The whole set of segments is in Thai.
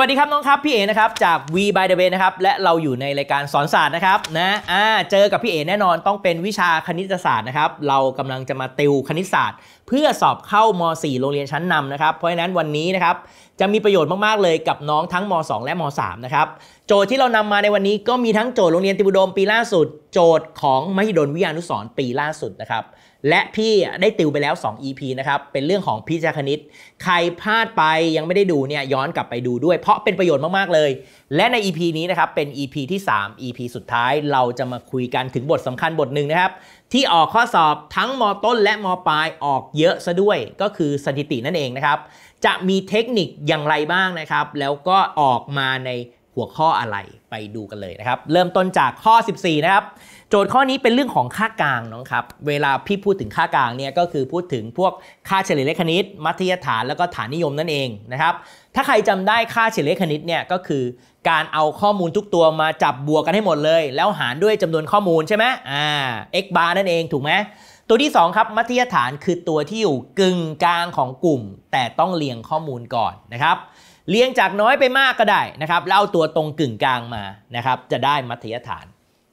วัสดีครับน้องครับพี่เอ๋นะครับจาก V by the way นะครับและเราอยู่ในรายการสอนศาสตร์นะครับนะอ่าเจอกับพี่เอ๋แน่นอนต้องเป็นวิชาคณิตศาสตร์นะครับ เรากำลังจะมาติวคณิตศาสตร์ เพื่อสอบเข้าม .4 โรงเรียนชั้นนำนะครับเพราะฉะนั้นวันนี้นะครับจะมีประโยชน์มากๆเลยกับน้องทั้งม .2 และม .3 นะครับโจทย์ที่เรานำมาในวันนี้ก็มีทั้งโจทย์โรงเรียนติบุดมปีล่าสุด โจทย์ของมหิดลวิทยานุสรปีล่าสุดนะครับและพี่ได้ติวไปแล้ว 2 EP นะครับ เป็นเรื่องของพิจารคณิต ใครพลาดไปยังไม่ได้ดูเนี่ยย้อนกลับไปดูด้วย เพราะเป็นประโยชน์มาก ๆ เลย และใน EP นี้นะครับ เป็น EP ที่ 3 EP สุดท้ายเราจะมาคุยกันถึงบทสำคัญบทหนึ่งนะครับ ที่ออกข้อสอบทั้งมต้นและมปลาย ออกเยอะซะด้วย ก็คือสถิตินั่นเองนะครับ จะมีเทคนิคอย่างไรบ้างนะครับ แล้วก็ออกมาในหัวข้ออะไรไปดูกันเลยนะครับ เริ่มต้นจากข้อ 14 นะครับโจทย์ข้อนี้เป็นเรื่องของค่ากลางน้องครับ เวลาพี่พูดถึงค่ากลางเนี่ยก็คือพูดถึงพวกค่าเฉลี่ยเลขคณิต มัธยฐาน แล้วก็ฐานนิยมนั่นเองนะครับ ถ้าใครจำได้ค่าเฉลี่ยเลขคณิตเนี่ยก็คือ การเอาข้อมูลทุกตัวมาจับบวกกันให้หมดเลย แล้วหารด้วยจำนวนข้อมูลใช่ไหมอ่า x bar นั่นเองถูกไหม ตัวที่2ครับ มัธยฐานคือตัวที่อยู่กึ่งกลางของกลุ่มแต่ต้องเรียงข้อมูลก่อนนะครับเรียงจากน้อยไปมากก็ได้นะครับแล้วเอาตัวตรงกึ่งกลางมานะครับจะได้มัธยฐาน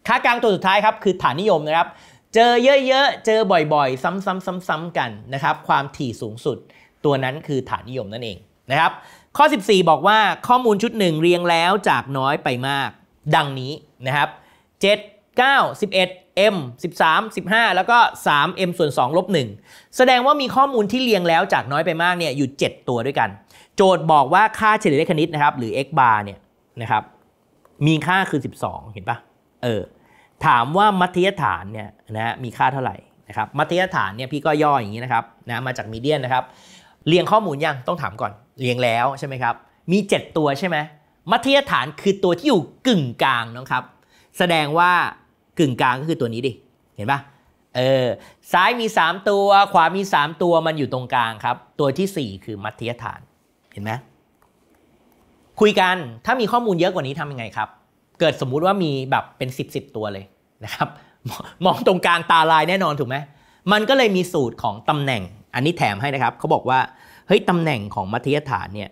ค่ากลางตัวสุดท้ายครับคือฐานนิยมนะครับ เจอเยอะๆเจอบ่อยๆ ซ้ำๆซ้ำๆกันนะครับ ความถี่สูงสุดตัวนั้นคือฐานนิยมนั่นเองนะครับ ข้อ 14 บอกว่าข้อมูลชุดหนึ่งเรียงแล้วจากน้อยไปมาก ดังนี้นะครับ7 9 11 m 13 15 แล้วก็3 m ส่วน2ลบ1แสดงว่ามีข้อมูลที่เรียงแล้วจากน้อยไปมากเนี่ยอยู่ 7 ตัวด้วยกัน โจทย์บอกว่าค่าเฉลี่ยเลขคณิตนะครับ หรือ x bar เนี่ยนะครับมีค่าคือ 12 เห็นปะเออถามว่ามัธยฐานเนี่ยนะมีค่าเท่าไหร่นะครับมัธยฐานเนี่ยพี่ก็ย่ออย่างนี้นะครับนะมาจากมีเดียนนะครับ เรียงข้อมูลยังต้องถามก่อนเรียงแล้วใช่ไหมครับมี 7 ตัวใช่ไหมมัธยฐานคือตัวที่อยู่กึ่งกลางนะครับ แสดงว่ากึ่งกลางก็คือตัวนี้ดิเห็นปะเออซ้ายมี 3 ตัวขวามี 3 ตัวมันอยู่ตรงกลางครับ ตัวที่4คือมัธยฐานเห็นไหมคุยกันถ้ามีข้อมูลเยอะกว่านี้ทำยังไงครับ เกิดสมมุติว่ามีแบบเป็น 10บสตัวเลยนะครับมองตรงกลางตาลายแน่นอนถูกไหมมันก็เลยมีสูตรของตำแหน่ง อันนี้แถมให้นะครับเขาบอกว่า เฮ้ย ตำแหน่งของมัธยฐานเนี่ย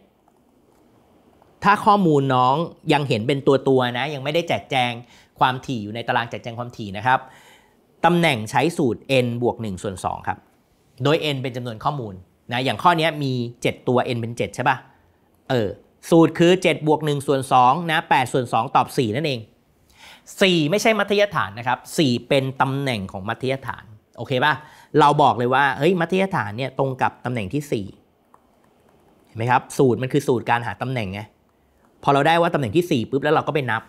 ถ้าข้อมูลน้องยังเห็นเป็นตัวตัวนะ ยังไม่ได้แจกแจงความถี่อยู่ในตารางแจกแจงความถี่นะครับ ตำแหน่งใช้สูตร n บวก1ส่วน2ครับ โดย n เป็นจำนวนข้อมูล นะ อย่างข้อนี้มี 7 ตัว n เป็น7ใช่ปะ่ะเออ สูตรคือ7บวก1ส่วน2นะ8ส่วน2ตอบ4นั่นเองสี่ไม่ใช่มัธยฐานนะครับสี่เป็นตำแหน่งของมัธยฐาน โอเคป่ะเราบอกเลยว่า เฮ้ย มัธยฐานเนี่ยตรงกับตำแหน่งที่สี่เห็นไหมครับ สูตรมันคือสูตรการหาตำแหน่งไง พอเราได้ว่าตำแหน่งที่สี่ปุ๊บแล้วเราก็ไปนับ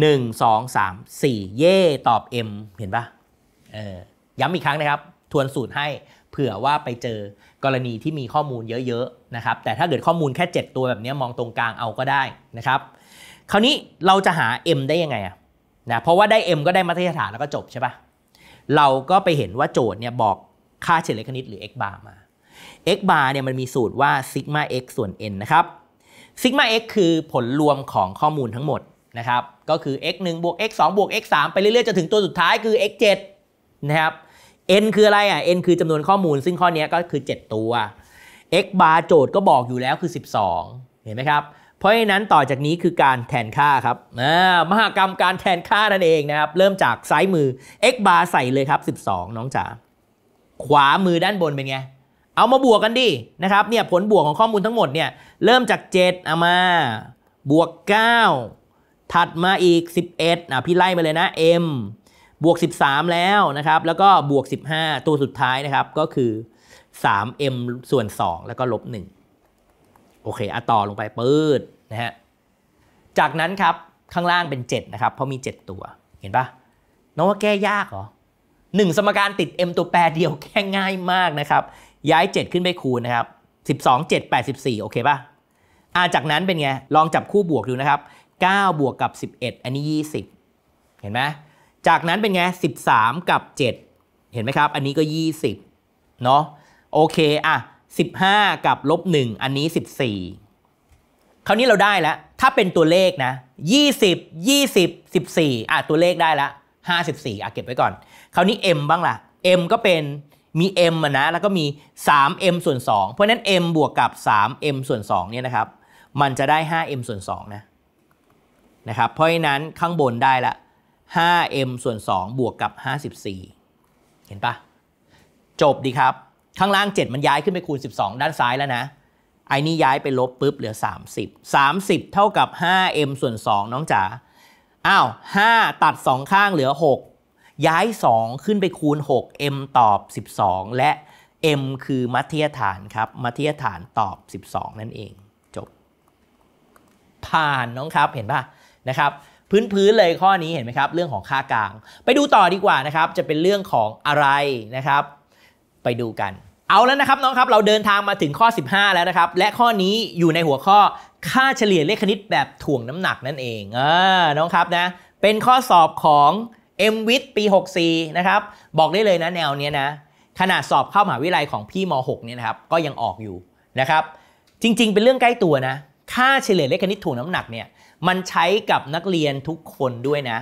หนึ่งงสสอามสี่เย่ตอบ M เห็นปะเออย้ำอีกครั้งนะครับ ทวนสูตรให้ เผื่อว่าไปเจอกรณีที่มีข้อมูลเยอะๆนะครับ แต่ถ้าเกิดข้อมูลแค่ 7 ตัวแบบนี้มองตรงกลางเอาก็ได้นะครับคราวนี้เราจะหา M ได้ยังไงอะนะ เพราะว่าได้ M ก็ได้มัธยฐานแล้วก็จบใช่ปะเราก็ไปเห็นว่าโจทย์เนี่ยบอกค่าเฉลี่ยคณิตหรือ x bar มา x bar เนี่ยมันมีสูตรว่าซิกมา x ส่วน n นะครับซิกมา x คือผลรวมของข้อมูลทั้งหมดนะครับ ก็คือ x 1บวก x 2บวก x 3ไปเรื่อย ๆจนถึงตัวสุดท้ายคือ x 7นะครับ n คืออะไรอ่ะ n คือจำนวนข้อมูลซึ่งข้อนี้ก็คือ 7 ตัว x bar โจทย์ก็บอกอยู่แล้วคือ 12 เห็นไหมครับเพราะฉะนั้นต่อจากนี้คือการแทนค่าครับ มหากรรมการแทนค่านั่นเองนะครับ เริ่มจากซ้ายมือ x bar ใส่เลยครับ 12 น้องจ๋าขวามือด้านบนเป็นไง เอามาบวกกันดินะครับเนี่ยผลบวกของข้อมูลทั้งหมดเนี่ยเริ่มจาก 7 เอามาบวก 9 ถัดมาอีก 11อ่ะพี่ไล่มาเลยนะ m บวก 13 แล้วนะครับ แล้วก็บวก 15 ตัวสุดท้ายนะครับ ก็คือ 3m ส่วน 2 แล้วก็ลบ 1โอเคอะต่อลงไปปืดนะฮะ จากนั้นครับข้างล่างเป็น 7 นะครับ เพราะมี 7 ตัว เห็นปะน้องว่าแก้ยากเหรอหนึ่งสมการติด m ตัวแปรเดียวแก้ง่ายมากนะครับ ย้าย 7 ขึ้นไปคูณนะครับ 12 7 8 14โอเคปะะอาจากนั้นเป็นไง ลองจับคู่บวกดูนะครับ 9 บวกกับ 11 อันนี้ 20 เห็นไหมจากนั้นเป็นไง 13 กับ7เห็นไหมครับ อันนี้ก็20เนาะโอเคอ่ะ15 กับลบ1อันนี้ 14 คราวนี้เราได้แล้ว ถ้าเป็นตัวเลขนะ 20 20 14อ่ะตัวเลขได้ละ 54อ่ะเก็บไว้ก่อน คราวนี้ m บ้างละ่ะ m ก็เป็นมี m อ่ะนะแล้วก็มี 3m ส่วน2เพราะนั้น m บวกกับ 3m ส่วน2เนี่ยนะครับ มันจะได้ 5m ส่วน2นะนะครับเพราะฉะนั้นข้างบนได้ละ 5m ส่วน2บวกกับ54 เห็นปะจบดีครับข้างล่าง 7 มันย้ายขึ้นไปคูณ 12 ด้านซ้ายแล้วนะไอ้นี่ย้ายไปลบปุ๊บเหลือ 30 30 เท่ากับ 5m ส่วน 2น้องจ๋าอ้าว5ตัด 2 ข้างเหลือ 6 ย้าย 2 ขึ้นไปคูณ 6m ตอบ 12 และ m คือมัธยฐานครับมัธยฐานตอบ 12 นั่นเองจบผ่านน้องครับเห็นป่ะนะครับ พื้นๆเลยข้อนี้เห็นไหมครับ เรื่องของค่ากลาง ไปดูต่อดีกว่านะครับจะเป็นเรื่องของอะไรนะครับ ไปดูกันเอาแล้วนะครับน้องครับ เราเดินทางมาถึงข้อ 15 แล้วนะครับ และข้อนี้อยู่ในหัวข้อค่าเฉลี่ยเลขคณิตแบบถ่วงน้ำหนักนั่นเองอน้องครับนะเป็นข้อสอบของ m w i t ปี 64 นะครับ บอกได้เลยนะแนวเนี้ยนะขนาดสอบเข้ามหาวิทยาลัยของพี่ม .6 เนี่ยนะครับก็ยังออกอยู่นะครับ จริงๆ เป็นเรื่องใกล้ตัวนะค่าเฉลี่ยเลขคณิตถ่วงน้ำหนักเนี่ยมันใช้กับนักเรียนทุกคนด้วยนะ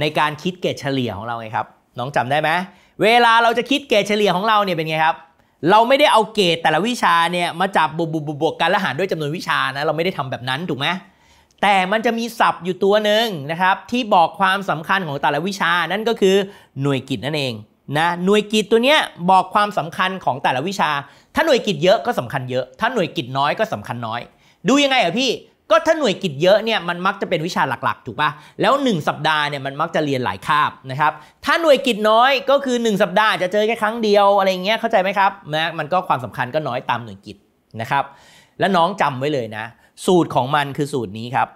ในการคิดเกรดเฉลี่ยของเราไงครับน้องจำได้ไหมเวลาเราจะคิดเกรดเฉลี่ยของเราเนี่ยเป็นไงครับเราไม่ได้เอาเกรดแต่ละวิชาเนี่ยมาจับบวกบวกบวกกันแล้วหารด้วยจำนวนวิชานะเราไม่ได้ทำแบบนั้น ถูกไหมแต่มันจะมีศัพท์อยู่ตัวหนึ่งนะครับที่บอกความสำคัญของแต่ละวิชานั่นก็คือ หน่วยกิจนั่นเองนะหน่วยกิจตัวเนี้ย บอกความสำคัญของแต่ละวิชา ถ้าหน่วยกิจเยอะก็สำคัญเยอะถ้าหน่วยกิจน้อยก็สำคัญน้อย ดูยังไงอะพี่ก็ถ้าหน่วยกิจเยอะเนี่ยมันมักจะเป็นวิชาหลักๆถูกปะแล้ว 1 สัปดาห์เนี่ยมันมักจะเรียนหลายคาบนะครับ ถ้าหน่วยกิจน้อยก็คือ 1 สัปดาห์จะเจอแค่ครั้งเดียวอะไรเงี้ยเข้าใจไหมครับนะมันก็ความสำคัญก็น้อยตามหน่วยกิจนะครับและน้องจำไว้เลยนะสูตรของมันคือสูตรนี้ครับ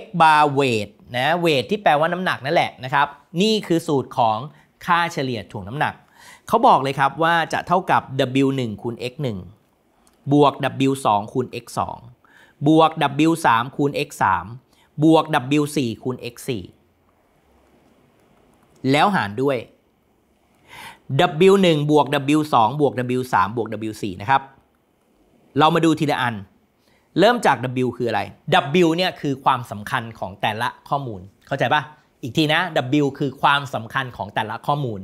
x bar weight นะเวทที่แปลว่าน้ำหนักนั่นแหละนะครับนี่คือสูตรของค่าเฉลี่ยถ่วงน้ำหนักเขาบอกเลยครับว่าจะเท่ากับ w 1คูณ x 1บวก w 2คูณ x 2บวก w 3คูณ x 3บวก w 4คูณ x 4แล้วหารด้วย w 1บวก w 2บวก w 3บวก w 4นะครับ เรามาดูทีละอัน เริ่มจาก w คืออะไร w เนี่ยคือความสำคัญของแต่ละข้อมูล เข้าใจปะอีกทีนะ W คือความสำคัญของแต่ละข้อมูล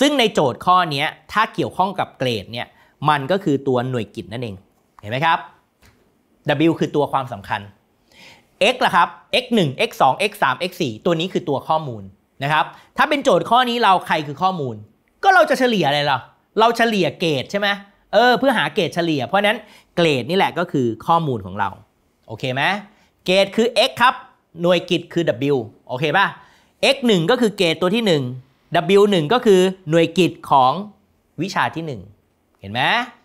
ซึ่งในโจทย์ข้อนี้ ถ้าเกี่ยวข้องกับเกรดเนี่ย มันก็คือตัวหน่วยกิจนั่นเอง เห็นไหมครับ W คือตัวความสำคัญ x ล่ะครับ x 1 x 2 x 3 x 4 ตัวนี้คือตัวข้อมูลนะครับ ถ้าเป็นโจทย์ข้อนี้เราใครคือข้อมูล ก็เราจะเฉลี่ยอะไรเราเราเฉลี่ยเกรดใช่ไหมเออ เพื่อหาเกรดเฉลี่ย เพราะนั้นเกรดนี่แหละก็คือข้อมูลของเรา โอเคไหมเกรดคือ x ครับ หน่วยกิจคือ w โอเคป่ะ x 1ก็คือเกรดตัวที่ 1 w 1ก็คือหน่วยกิจของวิชาที่ 1 เห็นไหม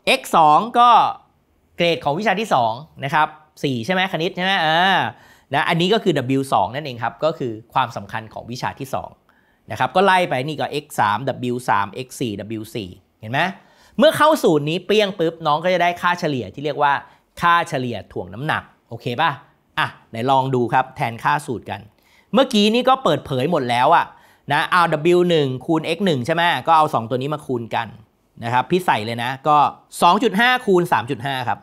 x 2ก็เกรดของวิชาที่ 2 นะครับ 4 ใช่ไหมคณิตใช่ไหมอ่านะอันนี้ก็คือ W2 นั่นเองครับก็คือความสำคัญของวิชาที่2นะครับก็ไล่ไปนี่ก็ x3 w3 x4 w4 เห็นไหมเมื่อเข้าสูตรนี้เปรี้ยงปุ๊บน้องก็จะได้ค่าเฉลี่ยที่เรียกว่าค่าเฉลี่ยถ่วงน้ำหนัก โอเคป่ะอ่ะไหนลองดูครับแทนค่าสูตรกัน เมื่อกี้นี่ก็เปิดเผยหมดแล้วอะนะเอา w1 คูณ x1 ใช่ไหมก็เอา2ตัวนี้มาคูณกันนะครับพี่ใส่เลยนะก็ 2.5คูณ3.5ครับ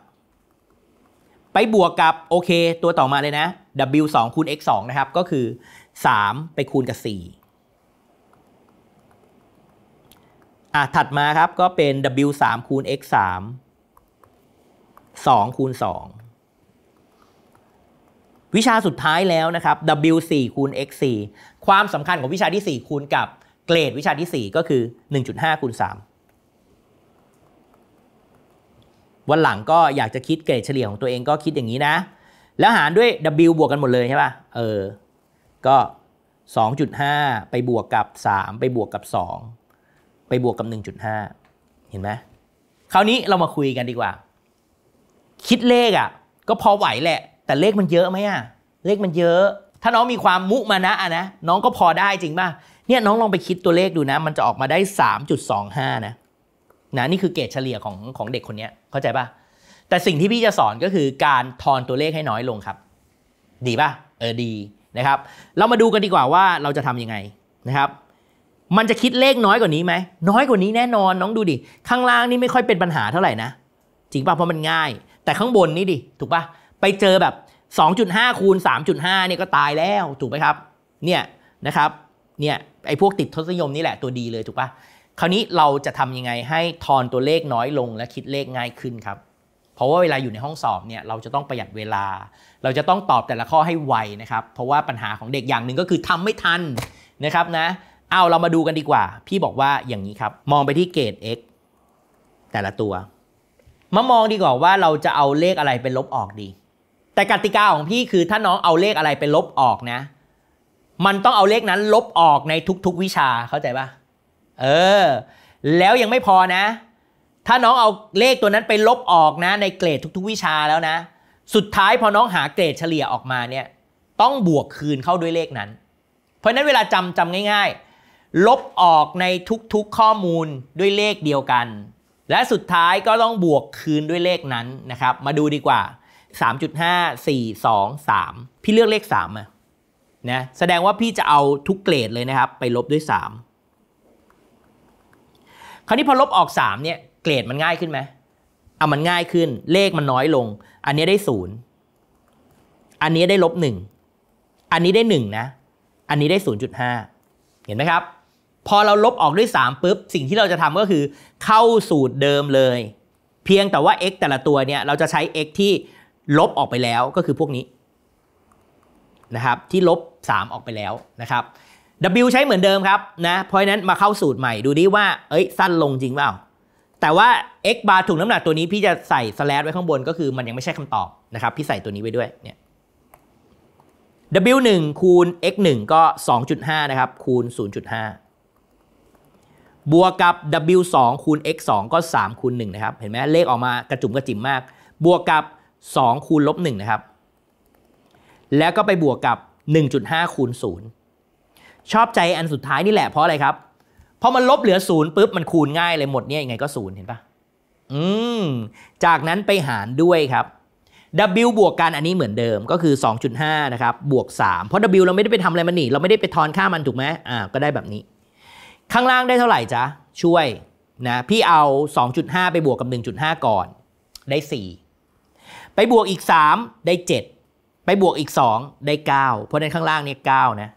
ไปบวกกับโอเคตัวต่อมาเลยนะ w 2คูณ x 2นะครับก็คือ 3 ไปคูณกับ4อ่ะถัดมาครับก็เป็น w 3คูณ x 3 2 คูณ 2 วิชาสุดท้ายแล้วนะครับ w 4คูณ x 4ความสำคัญของวิชาที่ 4 คูณกับเกรดวิชาที่ 4 ก็คือ 1.5คูณ3วันหลังก็อยากจะคิดเกรดเฉลี่ยของตัวเองก็คิดอย่างนี้นะ แล้วหารด้วย W บวกกันหมดเลยใช่ป่ะเออก็ 2.5 ไปบวกกับ 3 ไปบวกกับ 2 ไปบวกกับ 1.5 เห็นไหมคราวนี้เรามาคุยกันดีกว่า คิดเลขอะ่ะ ก็พอไหวแหละ แต่เลขมันเยอะไหมอะ่ะ เลขมันเยอะ ถ้าน้องมีความมุมานะอ่ะนะน้องก็พอได้จริงป่ะเนี่ยน้องลองไปคิดตัวเลขดูนะมันจะออกมาได้ 3.25 นะนะนี่คือเกรดเฉลี่ยของของเด็กคนนี้เข้าใจปะแต่สิ่งที่พี่จะสอนก็คือการทอนตัวเลขให้น้อยลงครับ ดีปะเออดีนะครับ เรามาดูกันดีกว่าว่าเราจะทำยังไงนะครับ มันจะคิดเลขน้อยกว่านี้ไหมน้อยกว่านี้แน่นอนน้องดูดิ ข้างล่างนี่ไม่ค่อยเป็นปัญหาเท่าไหร่นะจริงป่ะเพราะมันง่าย แต่ข้างบนนี่ดิถูกป่ะไปเจอแบบ 2.5คูณ3.5เนี่ยก็ตายแล้วถูกไหมครับ เนี่ยนะครับเนี่ยไอ้พวกติดทศนิยมนี่แหละตัวดีเลยถูกป่ะคราวนี้เราจะทำยังไงให้ทอนตัวเลขน้อยลงและคิดเลขง่ายขึ้นครับเพราะว่าเวลาอยู่ในห้องสอบเนี่ยเราจะต้องประหยัดเวลา เราจะต้องตอบแต่ละข้อให้ไวนะครับ เพราะว่าปัญหาของเด็กอย่างหนึ่งก็คือทำไม่ทันนะครับนะเอาเรามาดูกันดีกว่า พี่บอกว่าอย่างนี้ครับ มองไปที่เกรด x แต่ละตัวมามองดีกว่าว่าเราจะเอาเลขอะไรเป็นลบออกดี แต่กติกาของพี่คือถ้าน้องเอาเลขอะไรเป็นลบออกนะ มันต้องเอาเลขนั้นลบออกในทุกๆวิชาเข้าใจปะเออแล้วยังไม่พอนะ ถ้าน้องเอาเลขตัวนั้นไปลบออกนะ ในเกรดทุก ๆวิชาแล้วนะ สุดท้ายพอน้องหาเกรดเฉลี่ยออกมาเนี่ย ต้องบวกคืนเข้าด้วยเลขนั้น เพราะนั้นเวลาจำจำง่าย ๆ ลบออกในทุกๆข้อมูลด้วยเลขเดียวกัน และสุดท้ายก็ต้องบวกคืนด้วยเลขนั้นนะครับ มาดูดีกว่า 3.5 4 2 3 พี่เลือกเลข3อาะนะแสดงว่าพี่จะเอาทุกเกรดเลยนะครับ ไปลบด้วย3คราวนี้พอลบออก 3เนี่ยเกรดมันง่ายขึ้นไหมอ่ะมันง่ายขึ้นเลขมันน้อยลง อันนี้ได้ศูนย์ อันนี้ได้ลบหนึ่ง อันนี้ได้หนึ่งนะ อันนี้ได้ศูนย์จุดห้า เห็นไหมครับ พอเราลบออกด้วยสามปุ๊บสิ่งที่เราจะทำก็คือ เข้าสูตรเดิมเลย เพียงแต่ว่า x แต่ละตัวเนี่ยเราจะใช้ x ที่ลบออกไปแล้วก็คือพวกนี้ นะครับ ที่ลบ3ออกไปแล้วนะครับ W ใช้เหมือนเดิมครับนะ เพราะนั้นมาเข้าสูตรใหม่ดูดิว่า เอ้ยสั้นลงจริงเปล่าแต่ว่า x bar ถุงน้ำหนักตัวนี้พี่จะใส่ส a s h ไว้ข้างบนก็คือมันยังไม่ใช่คำตอบนะครับ พี่ใส่ตัวนี้ไว้ด้วยเนี่ย W 1คูณ x 1ก็ 2.5 นะครับคูณ 0.5 บวกกับ W 2คูณ x 2ก็ 3 คูณ1นะครับ เห็นไหมเลขออกมากระจุมกระจิ๋มมาก บวกกับ2คูณลบ1นะครับแล้วก็ไปบวกกับ 1.5คูณ0ชอบใจอันสุดท้ายนี่แหละเพราะอะไรครับ เพราะมันลบเหลือศูนย์ปุ๊บมันคูณง่ายเลยหมดเนี่ยยังไงก็ศูนย์เห็นปะอืม จากนั้นไปหารด้วยครับ W บวกกันอันนี้เหมือนเดิมก็คือ 2.5 นะครับบวก3เพราะ W เราไม่ได้ไปทำอะไรมันหนีเราไม่ได้ไปทอนค่ามันถูกไหมอ่าก็ได้แบบนี้ ข้างล่างได้เท่าไหร่จ๊ะ ช่วยนะพี่เอา 2.5ไปบวกกับ1.5ก่อน ได้4ไปบวกอีก3ได้7ไปบวกอีก 2 ได้9เพราะในข้างล่างเนี่ย9นะ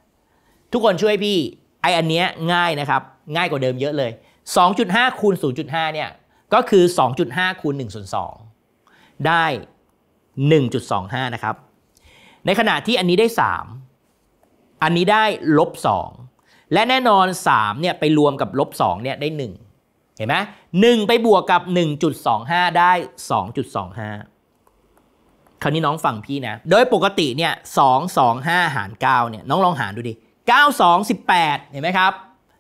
ทุกคนช่วยพี่ไออันเนี้ยง่ายนะครับ ง่ายกว่าเดิมเยอะเลย 2.5คูณ0.5เนี่ยก็คือ 2.5คูณ1ส่วน2ได้ 1.25 นะครับ ในขณะที่อันนี้ได้ 3 อันนี้ได้ลบ 2 และแน่นอน3เนี่ยไปรวมกับลบ2เนี่ยได้ 1 เห็นไหม1ไปบวกกับ 1.25 ได้ 2.25 คราวนี้น้องฟังพี่นะ โดยปกติเนี่ย2 2 5 หาร9เนี่ยน้องลองหารดูดิ92 18 เห็นไหมครับ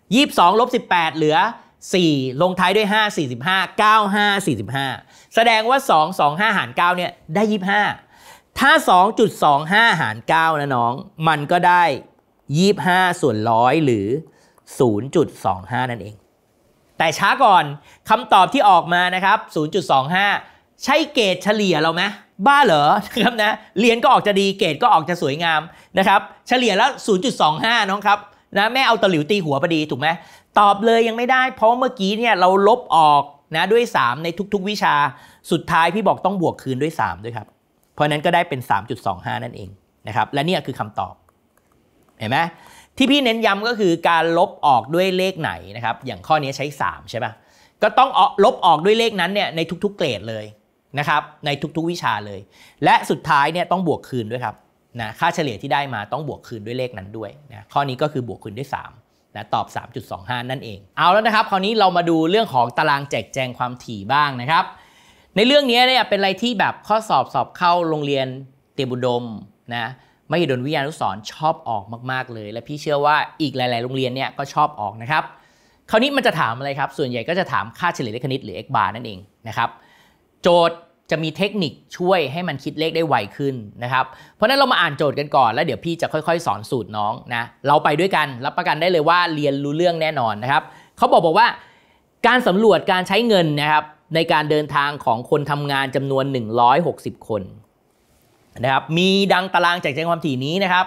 22ลบ18 เหลือ 4 ลงท้ายด้วย 5 45 95 45 แสดงว่า2 2 5 หาร9เนี่ยได้25ถ้า 2.25 หาร 9นะน้อง มันก็ได้ 25 ส่วน 100 หรือ 0.25 นั่นเอง แต่ช้าก่อนคำตอบที่ออกมานะครับ 0.25 ใช่เกรดเฉลี่ยเราไหมบ้าเหรอครับนะเรียนก็ออกจะดีเกรดก็ออกจะสวยงามนะครับเฉลี่ยแล้ว 0.25 น้องครับนะแม่เอาตะหลิวตีหัวพอดี ถูกไหมตอบเลยยังไม่ได้ เพราะเมื่อกี้เนี่ยเราลบออกนะด้วย 3 ในทุก ๆวิชาสุดท้ายพี่บอกต้องบวกคืนด้วย 3 ด้วยครับ เพราะนั้นก็ได้เป็น 3.25 นั่นเองนะครับและนี่คือคำตอบ เห็นไหมที่พี่เน้นย้ำก็คือการลบออกด้วยเลขไหนนะครับอย่างข้อนี้ใช้3ใช่ปะก็ต้องลบออกด้วยเลขนั้นเนี่ยในทุก ๆ เกรดเลยนะครับในทุกๆวิชาเลย และสุดท้ายเนี่ยต้องบวกคืนด้วยครับนะค่าเฉลี่ยที่ได้มาต้องบวกคืนด้วยเลขนั้นด้วยนะข้อนี้ก็คือบวกคืนด้วย3นะตอบ 3.25 นั่นเอง เอาแล้วนะครับ คราวนี้เรามาดูเรื่องของตารางแจกแจงความถี่บ้างนะครับ ในเรื่องนี้เนี่ยเป็นอะไรที่แบบข้อสอบสอบเข้าโรงเรียนเตรียมบุดมนะมหิดลวิทยาลุสรชอบออกมาก ๆ เลย และพี่เชื่อว่าอีกหลายๆโรงเรียนเนี่ยก็ชอบออกนะครับ คราวนี้มันจะถามอะไรครับส่วนใหญ่ก็จะถามค่าเฉลี่ยเลขคณิต หรือ x bar นั่นเองนะครับโจทย์จะมีเทคนิคช่วยให้มันคิดเลขได้ไวขึ้นนะครับ เพราะนั้นเรามาอ่านโจทย์กันก่อนแล้วเดี๋ยวพี่จะค่อย ๆ สอนสูตรน้องนะเราไปด้วยกัน รับประกันได้เลยว่าเรียนรู้เรื่องแน่นอนนะครับเขาบอกบอกว่า การสำรวจการใช้เงินนะครับในการเดินทางของคนทำงานจำนวน 160 คน นะครับ มีดังตารางแจกแจงความถี่นี้นะครับ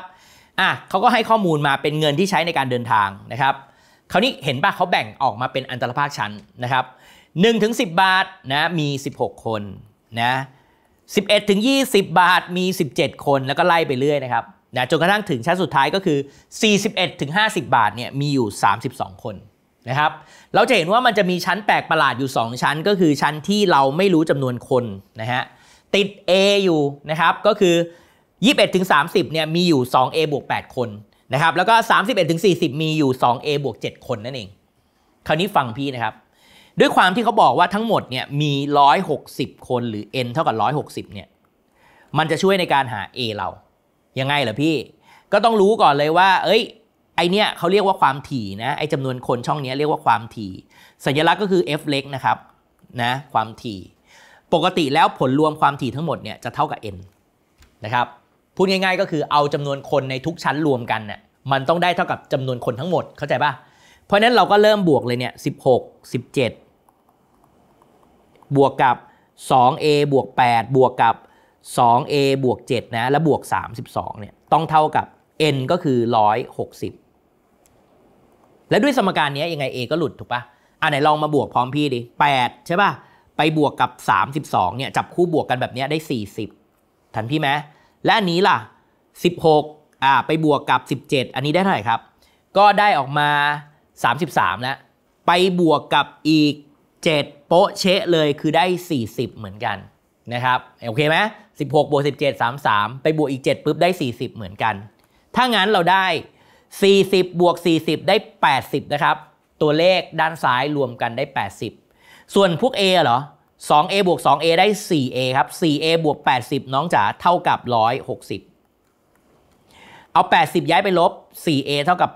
อ่ะเขาก็ให้ข้อมูลมาเป็นเงินที่ใช้ในการเดินทางนะครับ คราวนี้เห็นปะเขาแบ่งออกมาเป็นอันตรภาคชั้นนะครับ1ถึง10 บาทนะมี 16 คนนะ11ถึง20 บาทมี 17 คนแล้วก็ ไล่ไปเรื่อยนะครับนะจนกระทั่งถึงชั้นสุดท้ายก็คือ 41ถึง50 บาทเนี่ยมีอยู่ 32 คนนะครับ เราจะเห็นว่ามันจะมีชั้นแปลกประหลาดอยู่ 2 ชั้น ก็คือชั้นที่เราไม่รู้จำนวนคนนะฮะติด A อยู่นะครับก็คือ 21ถึง30เนี่ยมีอยู่ 2A บวก 8 คนนะครับแล้วก็ 31ถึง40 มีอยู่ 2A บวก7 คนนั่นเองคราวนี้ฟังพี่นะครับด้วยความที่เขาบอกว่าทั้งหมดเนี่ยมี 160 คนหรือ n เท่ากับ 160 เนี่ย มันจะช่วยในการหา a เรา ยังไงเหรอพี่ ก็ต้องรู้ก่อนเลยว่า เอ้ย ไอเนี้ยเขาเรียกว่าความถี่นะ ไอจำนวนคนช่องนี้เรียกว่าความถี่ สัญลักษณ์ก็คือ f เล็กนะครับ นะ ความถี่ ปกติแล้วผลรวมความถี่ทั้งหมดเนี่ยจะเท่ากับ n นะครับ พูดง่ายๆ ก็คือเอาจำนวนคนในทุกชั้นรวมกันน่ะมัน ต้องได้เท่ากับจำนวนคนทั้งหมด เข้าใจปะเพราะนั้นเราก็เริ่มบวกเลยเนี่ย 16 17บวกกับ 2a บวก 8 บวกกับ 2a บวก7นะ และบวก 32 เนี่ย ต้องเท่ากับ n ก็คือ 160 และด้วยสมการนี้ยังไง a ก็หลุดถูกปะ่ะ อ่ะไหนลองมาบวกพร้อมพี่ดิ 8 ใช่ปะ่ะ ไปบวกกับ 32 เนี่ย จับคู่บวกกันแบบนี้ได้ 40 ทันพี่ไหม และอันนี้ล่ะ 16 อ่า ไปบวกกับ 17 อันนี้ได้เท่าไหร่ครับ ก็ได้ออกมา 33แล้วไปบวกกับอีก7 โป๊ะเชะเลยคือได้ 40 เหมือนกันนะครับโอเคไหม16 บวก17 33ไปบวกอีก 7ปุ๊บได้ 40 เหมือนกัน ถ้างั้นเราได้ 40 บวก 40 ได้ 80 นะครับ ตัวเลขด้านซ้ายรวมกันได้ 80 ส่วนพวก A เหรอ 2A บวก 2A ได้ 4A ครับ 4A บวก 80 น้องจ๋าเท่ากับ 160 เอา 80 ย้ายไปลบ 4A เท่ากับ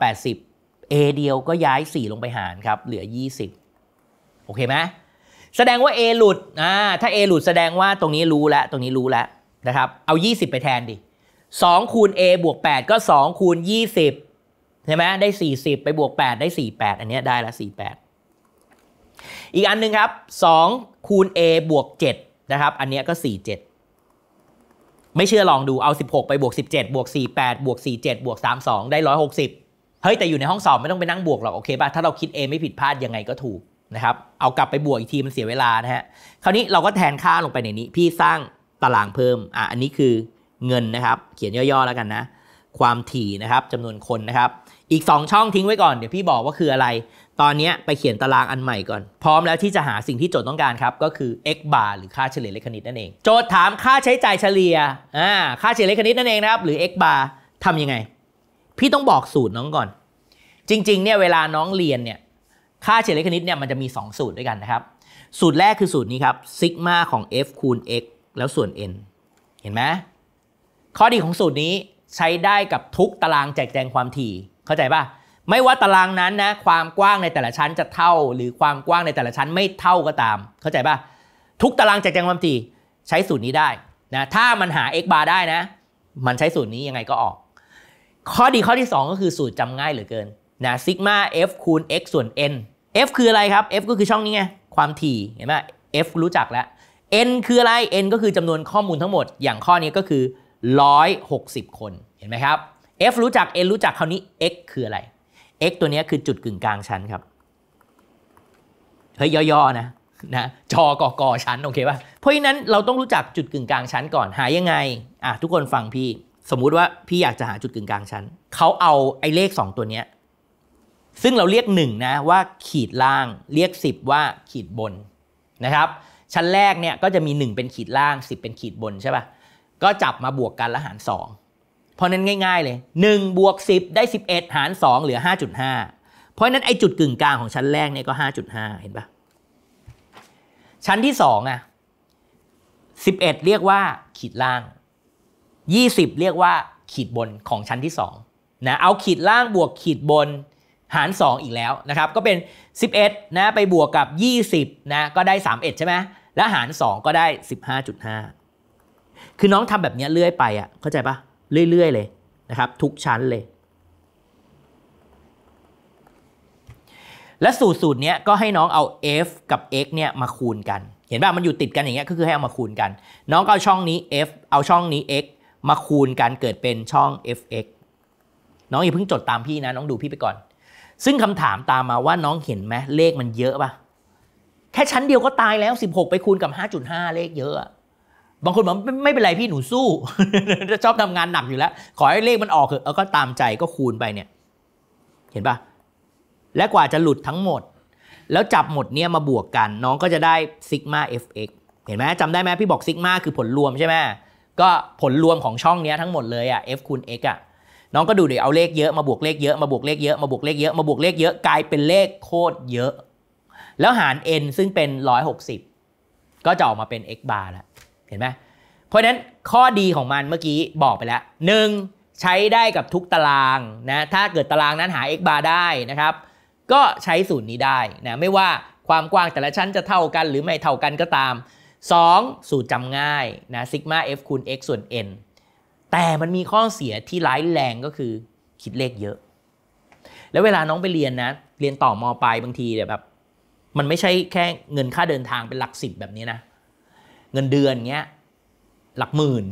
80 A เดียวก็ย้าย 4 ลงไปหารครับ เหลือ 20โอเคไหมแสดงว่า A หลุดอ่าถ้า A หลุดแสดงว่าตรงนี้รู้แล้วตรงนี้รู้แล้วนะครับ เอา 20 ไปแทนดิ2คูณ A บวก8ก็2คูณ20ใช่ไหมได้ 40 ไปบวก8ได้ 48 อันนี้ได้ละ 48 อีกอันหนึ่งครับ2คูณ A บวก7นะครับ อันนี้ก็ 47 ไม่เชื่อลองดู เอา 16 ไปบวก17บวก48บวก47บวก32 ได้ 160 เฮ้ยแต่อยู่ในห้องสอบไม่ต้องไปนั่งบวกหรอกโอเคป่ะ ถ้าเราคิด A ไม่ผิดพลาดยังไงก็ถูกนะครับเอากลับไปบวกอีกทีมันเสียเวลานะฮะ คราวนี้เราก็แทนค่าลงไปในนี้ พี่สร้างตารางเพิ่ม อ่ะ อันนี้คือเงินนะครับ เขียนย่อๆแล้วกันนะ ความถี่นะครับจำนวนคนนะครับ อีก2ช่องทิ้งไว้ก่อน เดี๋ยวพี่บอกว่าคืออะไร ตอนนี้ไปเขียนตารางอันใหม่ก่อน พร้อมแล้วที่จะหาสิ่งที่โจทย์ต้องการครับ ก็คือ x าร์หรือค่าเฉลี่ยเลขคณิตนั่นเอง โจทย์ถามค่าใช้จ่ายเฉลี่ย อ่า ค่าเฉลี่ยเลขคณิตนั่นเองนะครับ หรือ x าร์ทำยังไง พี่ต้องบอกสูตรน้องก่อน จริงๆเนี่ยเวลาน้องเรียนเนี่ยค่าเฉลี่ยคณิตเนี่ยมันจะมี 2 สูตรด้วยกันนะครับสูตรแรกคือสูตรนี้ครับซิกมาของ f คูณ x แล้วส่วน n เห็นไหมข้อดีของสูตรนี้ใช้ได้กับทุกตารางแจกแจงความถี่ เข้าใจป่ะ ไม่ว่าตารางนั้นนะ ความกว้างในแต่ละชั้นจะเท่าหรือความกว้างในแต่ละชั้นไม่เท่าก็ตาม เข้าใจป่ะ ทุกตารางแจกแจงความถี่ ใช้สูตรนี้ได้นะถ้ามันหา x าร์ได้นะมันใช้สูตรนี้ยังไงก็ออก ข้อดีข้อที่ 2 ก็คือสูตรจำง่ายเหลือเกินนะซิกมา f คูณ x ส่วน n f คืออะไรครับ f ก็คือช่องนี้ไงความถี่เห็นไหม f รู้จักแล้ว n คืออะไร n ก็คือจำนวนข้อมูลทั้งหมด อย่างข้อนี้ก็คือ 160 คน เห็นไหมครับ f รู้จัก n รู้จักคราวนี้ x คืออะไร x ตัวนี้คือจุดกึ่งกลางชั้นครับเฮ้ยย่อๆนะนะจอกอกอชั้นโอเคป่ะเพราะฉะนั้นเราต้องรู้จักจุดกึ่งกลางชั้นก่อนหายังไงอ่ะทุกคนฟังพี่ สมมุติว่าพี่อยากจะหาจุดกึ่งกลางชั้นเขาเอาไอ้เลข 2 ตัวเนี้ยซึ่งเราเรียก 1นะว่าขีดล่างเรียก10 ว่าขีดบนนะครับ ชั้นแรกเนี่ยก็จะมี 1 เป็นขีดล่าง10 เป็นขีดบนใช่ปะ่ะก็จับมาบวกกันแล้วหาร2เพราะนั้นง่าย ๆเลย1บวก10 ได้ 11 หาร2เหลือ 5.5 เพราะนั้นไอ้จุดกึ่งกลางของชั้นแรกเนี่ยก็ 5.5 เห็นปะ่ะชั้นที่2อ่ะ11 เรียกว่าขีดล่าง20เรียกว่าขีดบนของชั้นที่2นะเอาขีดล่างบวกขีดบนหาร 2 อีกแล้วนะครับก็เป็น 11นะไปบวกกับ 20นะก็ได้31ใช่ไหมแล้วหาร 2 ก็ได้ 15.5 คือน้องทำแบบนี้เรื่อยไปอะ่ะเข้าใจปะเรื่อยๆเลยนะครับทุกชั้นเลย และสูตรสูตรนี้ก็ให้น้องเอา f กับ x เนี่ยมาคูณกัน เห็นป่ะมันอยู่ติดกันอย่างเงี้ยก็คือให้เอามาคูณกัน น้องก็เอาช่องนี้ f เอาช่องนี้ x มาคูณกัน เกิดเป็นช่อง fx น้องอย่าเพิ่งจดตามพี่นะน้องดูพี่ไปก่อนซึ่งคำถามตามมาว่าน้องเห็นไหมเลขมันเยอะปะแค่ชั้นเดียวก็ตายแล้ว 16 ไปคูณกับ 5.5 เลขเยอะบางคนบอกไม่เป็นไรพี่หนูสู้ชอบทำงานหนักอยู่แล้ว ขอให้เลขมันออกเถอะแล้วก็ตามใจก็คูณไปเนี่ย เห็นปะและกว่าจะหลุดทั้งหมด แล้วจับหมดเนี่ยมาบวกกัน น้องก็จะได้ซิกมา fx เห็นไหมจำได้ไหมพี่บอกซิกมาคือผลรวมใช่ไหมก็ผลรวมของช่องนี้ทั้งหมดเลยอะ่ะ f คูณ x อะ่ะน้องก็ดูดิเอาเลขเยอะ มาบวกเลขเยอะ มาบวกเลขเยอะ มาบวกเลขเยอะมาบวกเลขเยอะกลายเป็นเลขโคตรเยอะ แล้วหาร n ซึ่งเป็น 160 ก็จะออกมาเป็น x bar แล้วเห็นไหมเพราะนั้นข้อดีของมันเมื่อกี้บอกไปแล้วหนึ่งใช้ได้กับทุกตารางนะถ้าเกิดตารางนั้นหา x bar ได้นะครับ ก็ใช้สูตรนี้ได้นะไม่ว่าความกว้างแต่ละชั้นจะเท่ากัน หรือไม่เท่ากันก็ตาม 2. สูตรจำง่ายนะซิกมา f คูณ x ส่วน n แต่มันมีข้อเสียที่ร้ายแรงก็คือคิดเลขเยอะ แล้วเวลาน้องไปเรียนนะ เรียนต่อมอปลายบางทีเียแบบ มันไม่ใช่แค่เงินค่าเดินทางเป็นหลักสิบแบบนี้นะ เงินเดือนเงี้ยหลักหมื่น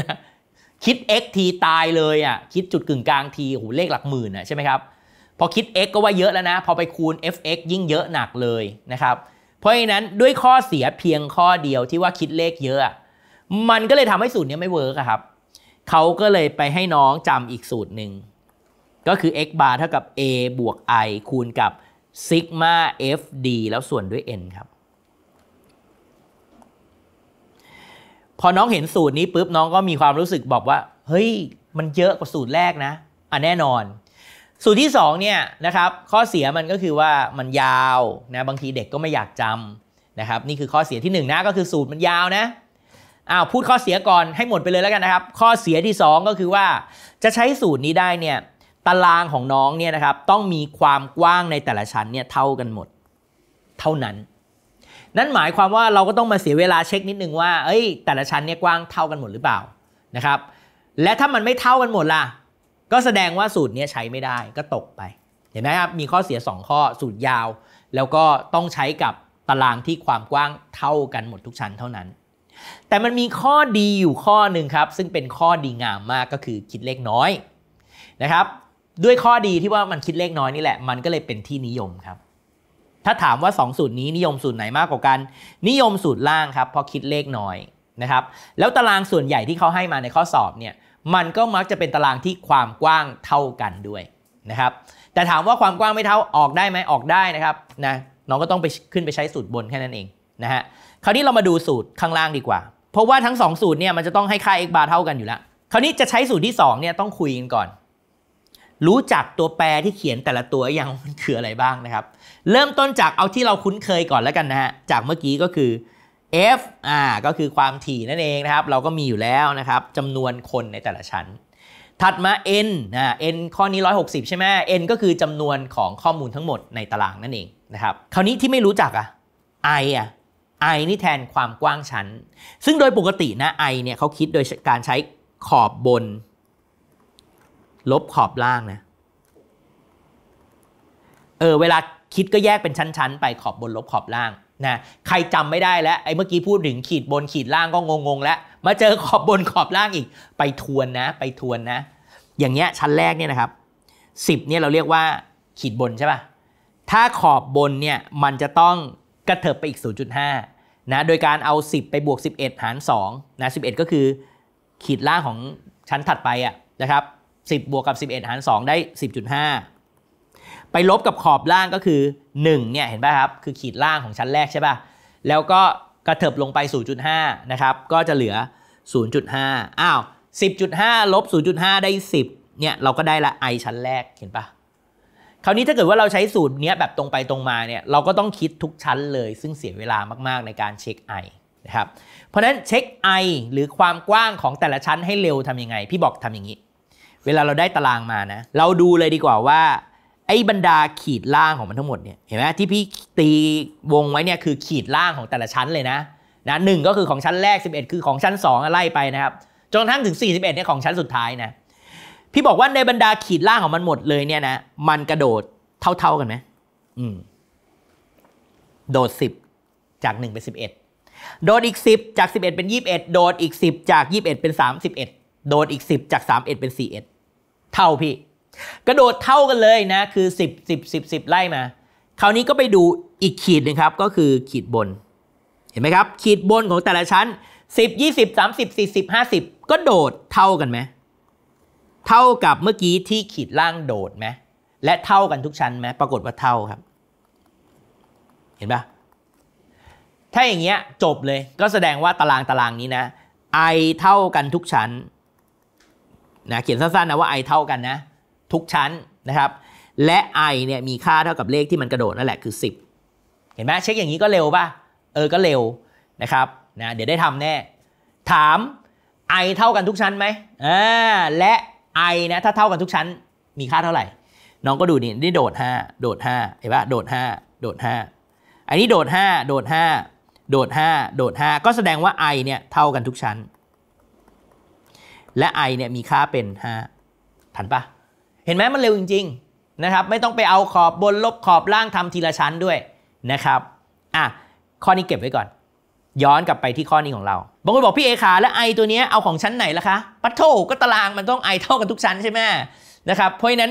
นะคิด x ทีตายเลยอ่ะ คิดจุดกึ่งกลางทีโอ้โห เลขหลักหมื่นอ่ะใช่ไหมครับ พอคิด x ก็ว่าเยอะแล้วนะ พอไปคูณ f(x) ยิ่งเยอะหนักเลยนะครับ เพราะฉะนั้นด้วยข้อเสียเพียงข้อเดียวที่ว่าคิดเลขเยอะ มันก็เลยทำให้สูตรนี้ไม่เวิร์กครับเขาก็เลยไปให้น้องจำอีกสูตรหนึ่งก็คือ x bar เท่ากับ a บวก i คูณกับซิกมา fd แล้วส่วนด้วย n ครับ พอน้องเห็นสูตรนี้ปุ๊บน้องก็มีความรู้สึกบอกว่า เฮ้ย มันเยอะกว่าสูตรแรกนะ อ่ะแน่นอน สูตรที่2เนี่ยนะครับข้อเสียมันก็คือว่ามันยาวนะบางทีเด็กก็ไม่อยากจำนะครับนี่คือข้อเสียที่1นนะก็คือสูตรมันยาวนะอ้าวพูดข้อเสียก่อนให้หมดไปเลยแล้วกันนะครับ ข้อเสียที่ 2 ก็คือว่าจะใช้สูตรนี้ได้เนี่ยตารางของน้องเนี่ยนะครับต้องมีความกว้างในแต่ละชั้นเนี่ยเท่ากันหมดเท่านั้น นั่นหมายความว่าเราก็ต้องมาเสียเวลาเช็คนิดนึงว่าเอ้ยแต่ละชั้นเนี่ยกว้างเท่ากันหมดหรือเปล่านะครับ และถ้ามันไม่เท่ากันหมดล่ะก็แสดงว่าสูตรนี้ใช้ไม่ได้ก็ตกไปเห็นไหมครับมีข้อเสีย 2 ข้อสูตรยาว แล้วก็ต้องใช้กับตารางที่ความกว้างเท่ากันหมดทุกชั้นเท่านั้นแต่มันมีข้อดีอยู่ข้อหนึ่งครับ ซึ่งเป็นข้อดีงามมากก็คือคิดเลขน้อยนะครับ ด้วยข้อดีที่ว่ามันคิดเลขน้อยนี่แหละ มันก็เลยเป็นที่นิยมครับ ถ้าถามว่า 2 สูตรนี้นิยมสูตรไหนมากกว่ากัน นิยมสูตรล่างครับเพราะคิดเลขน้อยนะครับ แล้วตารางส่วนใหญ่ที่เขาให้มาในข้อสอบเนี่ยมันก็มักจะเป็นตารางที่ความกว้างเท่ากันด้วยนะครับแต่ถามว่าความกว้างไม่เท่าออกได้ไหมออกได้นะครับนะน้องก็ต้องไปขึ้นไปใช้สูตรบนแค่นั้นเองนะฮะคราวนี้เรามาดูสูตรข้างล่างดีกว่า เพราะว่าทั้ง2 สูตรเนี่ยมันจะต้องให้ค่า x bar เท่ากันอยู่แล้ว คราวนี้จะใช้สูตรที่2เนี่ยต้องคุยกันก่อน รู้จักตัวแปรที่เขียนแต่ละตัวอย่างมันคืออะไรบ้างนะครับ เริ่มต้นจากเอาที่เราคุ้นเคยก่อนแล้วกันนะฮะ จากเมื่อกี้ก็คือ f อ่าก็คือความถี่นั่นเองนะครับ เราก็มีอยู่แล้วนะครับจำนวนคนในแต่ละชั้น ถัดมา n นะ n ข้อนี้160ใช่ไหม n ก็คือจำนวนของข้อมูลทั้งหมดในตารางนั่นเองนะครับ คราวนี้ที่ไม่รู้จักอะ i อะ I นี่แทนความกว้างชั้น ซึ่งโดยปกตินะ I เนี่ยเขาคิดโดยการใช้ขอบบน ลบขอบล่างนะ เออเวลาคิดก็แยกเป็นชั้น ๆ ไปขอบบน ลบขอบล่างนะ ใครจำไม่ได้แล้วไอ้เมื่อกี้พูดถึงขีดบนขีดล่าง ก็งงๆแล้ว มาเจอขอบบนขอบล่างอีก ไปทวนนะ ไปทวนนะ อย่างเงี้ยชั้นแรกเนี่ยนะครับ 10เนี่ยเราเรียกว่าขีดบนใช่ป่ะ ถ้าขอบบนเนี่ยมันจะต้องกระเถิบไปอีก 0.5นะโดยการเอา 10 ไปบวก 11หาร2นะ11 ก็คือ ขีดล่างของชั้นถัดไปอ่ะนะครับ10 บวกกับ 11 หาร2ได้10.5 ไปลบกับขอบล่างก็คือ 1เนี่ยเห็นป่ะครับคือขีดล่างของชั้นแรกใช่ป่ะแล้วก็กระเถิบลงไป 0.5นะครับก็จะเหลือ 0.5อ้าว10.5ลบ0.5 ได้ 10เนี่ยเราก็ได้ละ i ชั้นแรกเห็นป่ะคราวนี้ถ้าเกิดว่าเราใช้สูตรนี้แบบตรงไปตรงมาเนี่ยเราก็ต้องคิดทุกชั้นเลยซึ่งเสียเวลามากๆ ในการเช็คไอนะครับเพราะนั้นเช็คไอหรือความกว้างของแต่ละชั้นให้เร็วทำยังไง พี่บอกทำอย่างนี้ เวลาเราได้ตารางมานะเราดูเลยดีกว่าว่าไอ้บรรดาขีดล่างของมันทั้งหมดเนี่ยเห็นไหมที่พี่ตีวงไว้เนี่ยคือขีดล่างของแต่ละชั้นเลยนะนะหก็คือของชั้นแรก 11 คือของชั้น2อะไรไปนะครับจนทั้งถึง 41เนี่ยของชั้นสุดท้ายนะพี่บอกว่าในบรรดาขีดล่างของมันหมดเลยเนี่ยนะมันกระโดดเท่าๆกันไหมอืม โดดสิบจากหนึ่งเป็นสิบเอ็ดโดดอีกสิบจากสิบเอ็ดเป็นยี่บเอ็ดโดดอีกสิบจากยี่บเอ็ดเป็นสามสิบเอ็ดโดดอีกสิบจากสามเอ็ดเป็นสี่เอ็ดเท่าพี่ กระโดดเท่ากันเลยนะ คือสิบสิบสิบสิบไล่มา คราวนี้ก็ไปดูอีกขีดหนึ่งครับ ก็คือขีดบน เห็นไหมครับ ขีดบนของแต่ละชั้นสิบยี่สิบสามสิบสี่สิบห้าสิบก็โดดเท่ากันไหมเท่ากับเมื่อกี้ที่ขีดล่างโดดไหมและเท่ากันทุกชั้นไหมปรากฏว่าเท่าครับ เห็นปะถ้าอย่างเงี้ยจบเลยก็แสดงว่าตารางตารางนี้นะ i เท่ากันทุกชั้นนะเขียนสั้นๆนะว่า i เท่ากันนะทุกชั้นนะครับ และ i เนี่ยมีค่าเท่ากับเลขที่มันกระโดดนั่นแหละคือ10 เห็นไหมเช็คอย่างนี้ก็เร็วป่ะเออก็เร็วนะครับนะเดี๋ยวได้ทำแน่ ถาม i เท่ากันทุกชั้นไหมอ่าและ i นะถ้าเท่ากันทุกชั้นมีค่าเท่าไหร่ น้องก็ดูนี่นี่โดด 5 โดด5เห็นปะโดด 5 โดด5อันนี้โดด 5 โดด 5 โดด 5 โดด 5 ก็แสดงว่า i เนี่ยเท่ากันทุกชั้นและ i เนี่ยมีค่าเป็น5ทันปะเห็นไหมมันเร็วจริงๆ นะครับไม่ต้องไปเอาขอบบนลบขอบล่างทำทีละชั้นด้วยนะครับอ่ะข้อนี้เก็บไว้ก่อนย้อนกลับไปที่ข้อนี้ของเรา บางคนบอกพี่เอขาและไอตัวนี้เอาของชั้นไหนล่ะคะ ปัทโถก็ตารางมันต้องไอเท่ากันทุกชั้นใช่ไหมนะครับ เพราะนั้น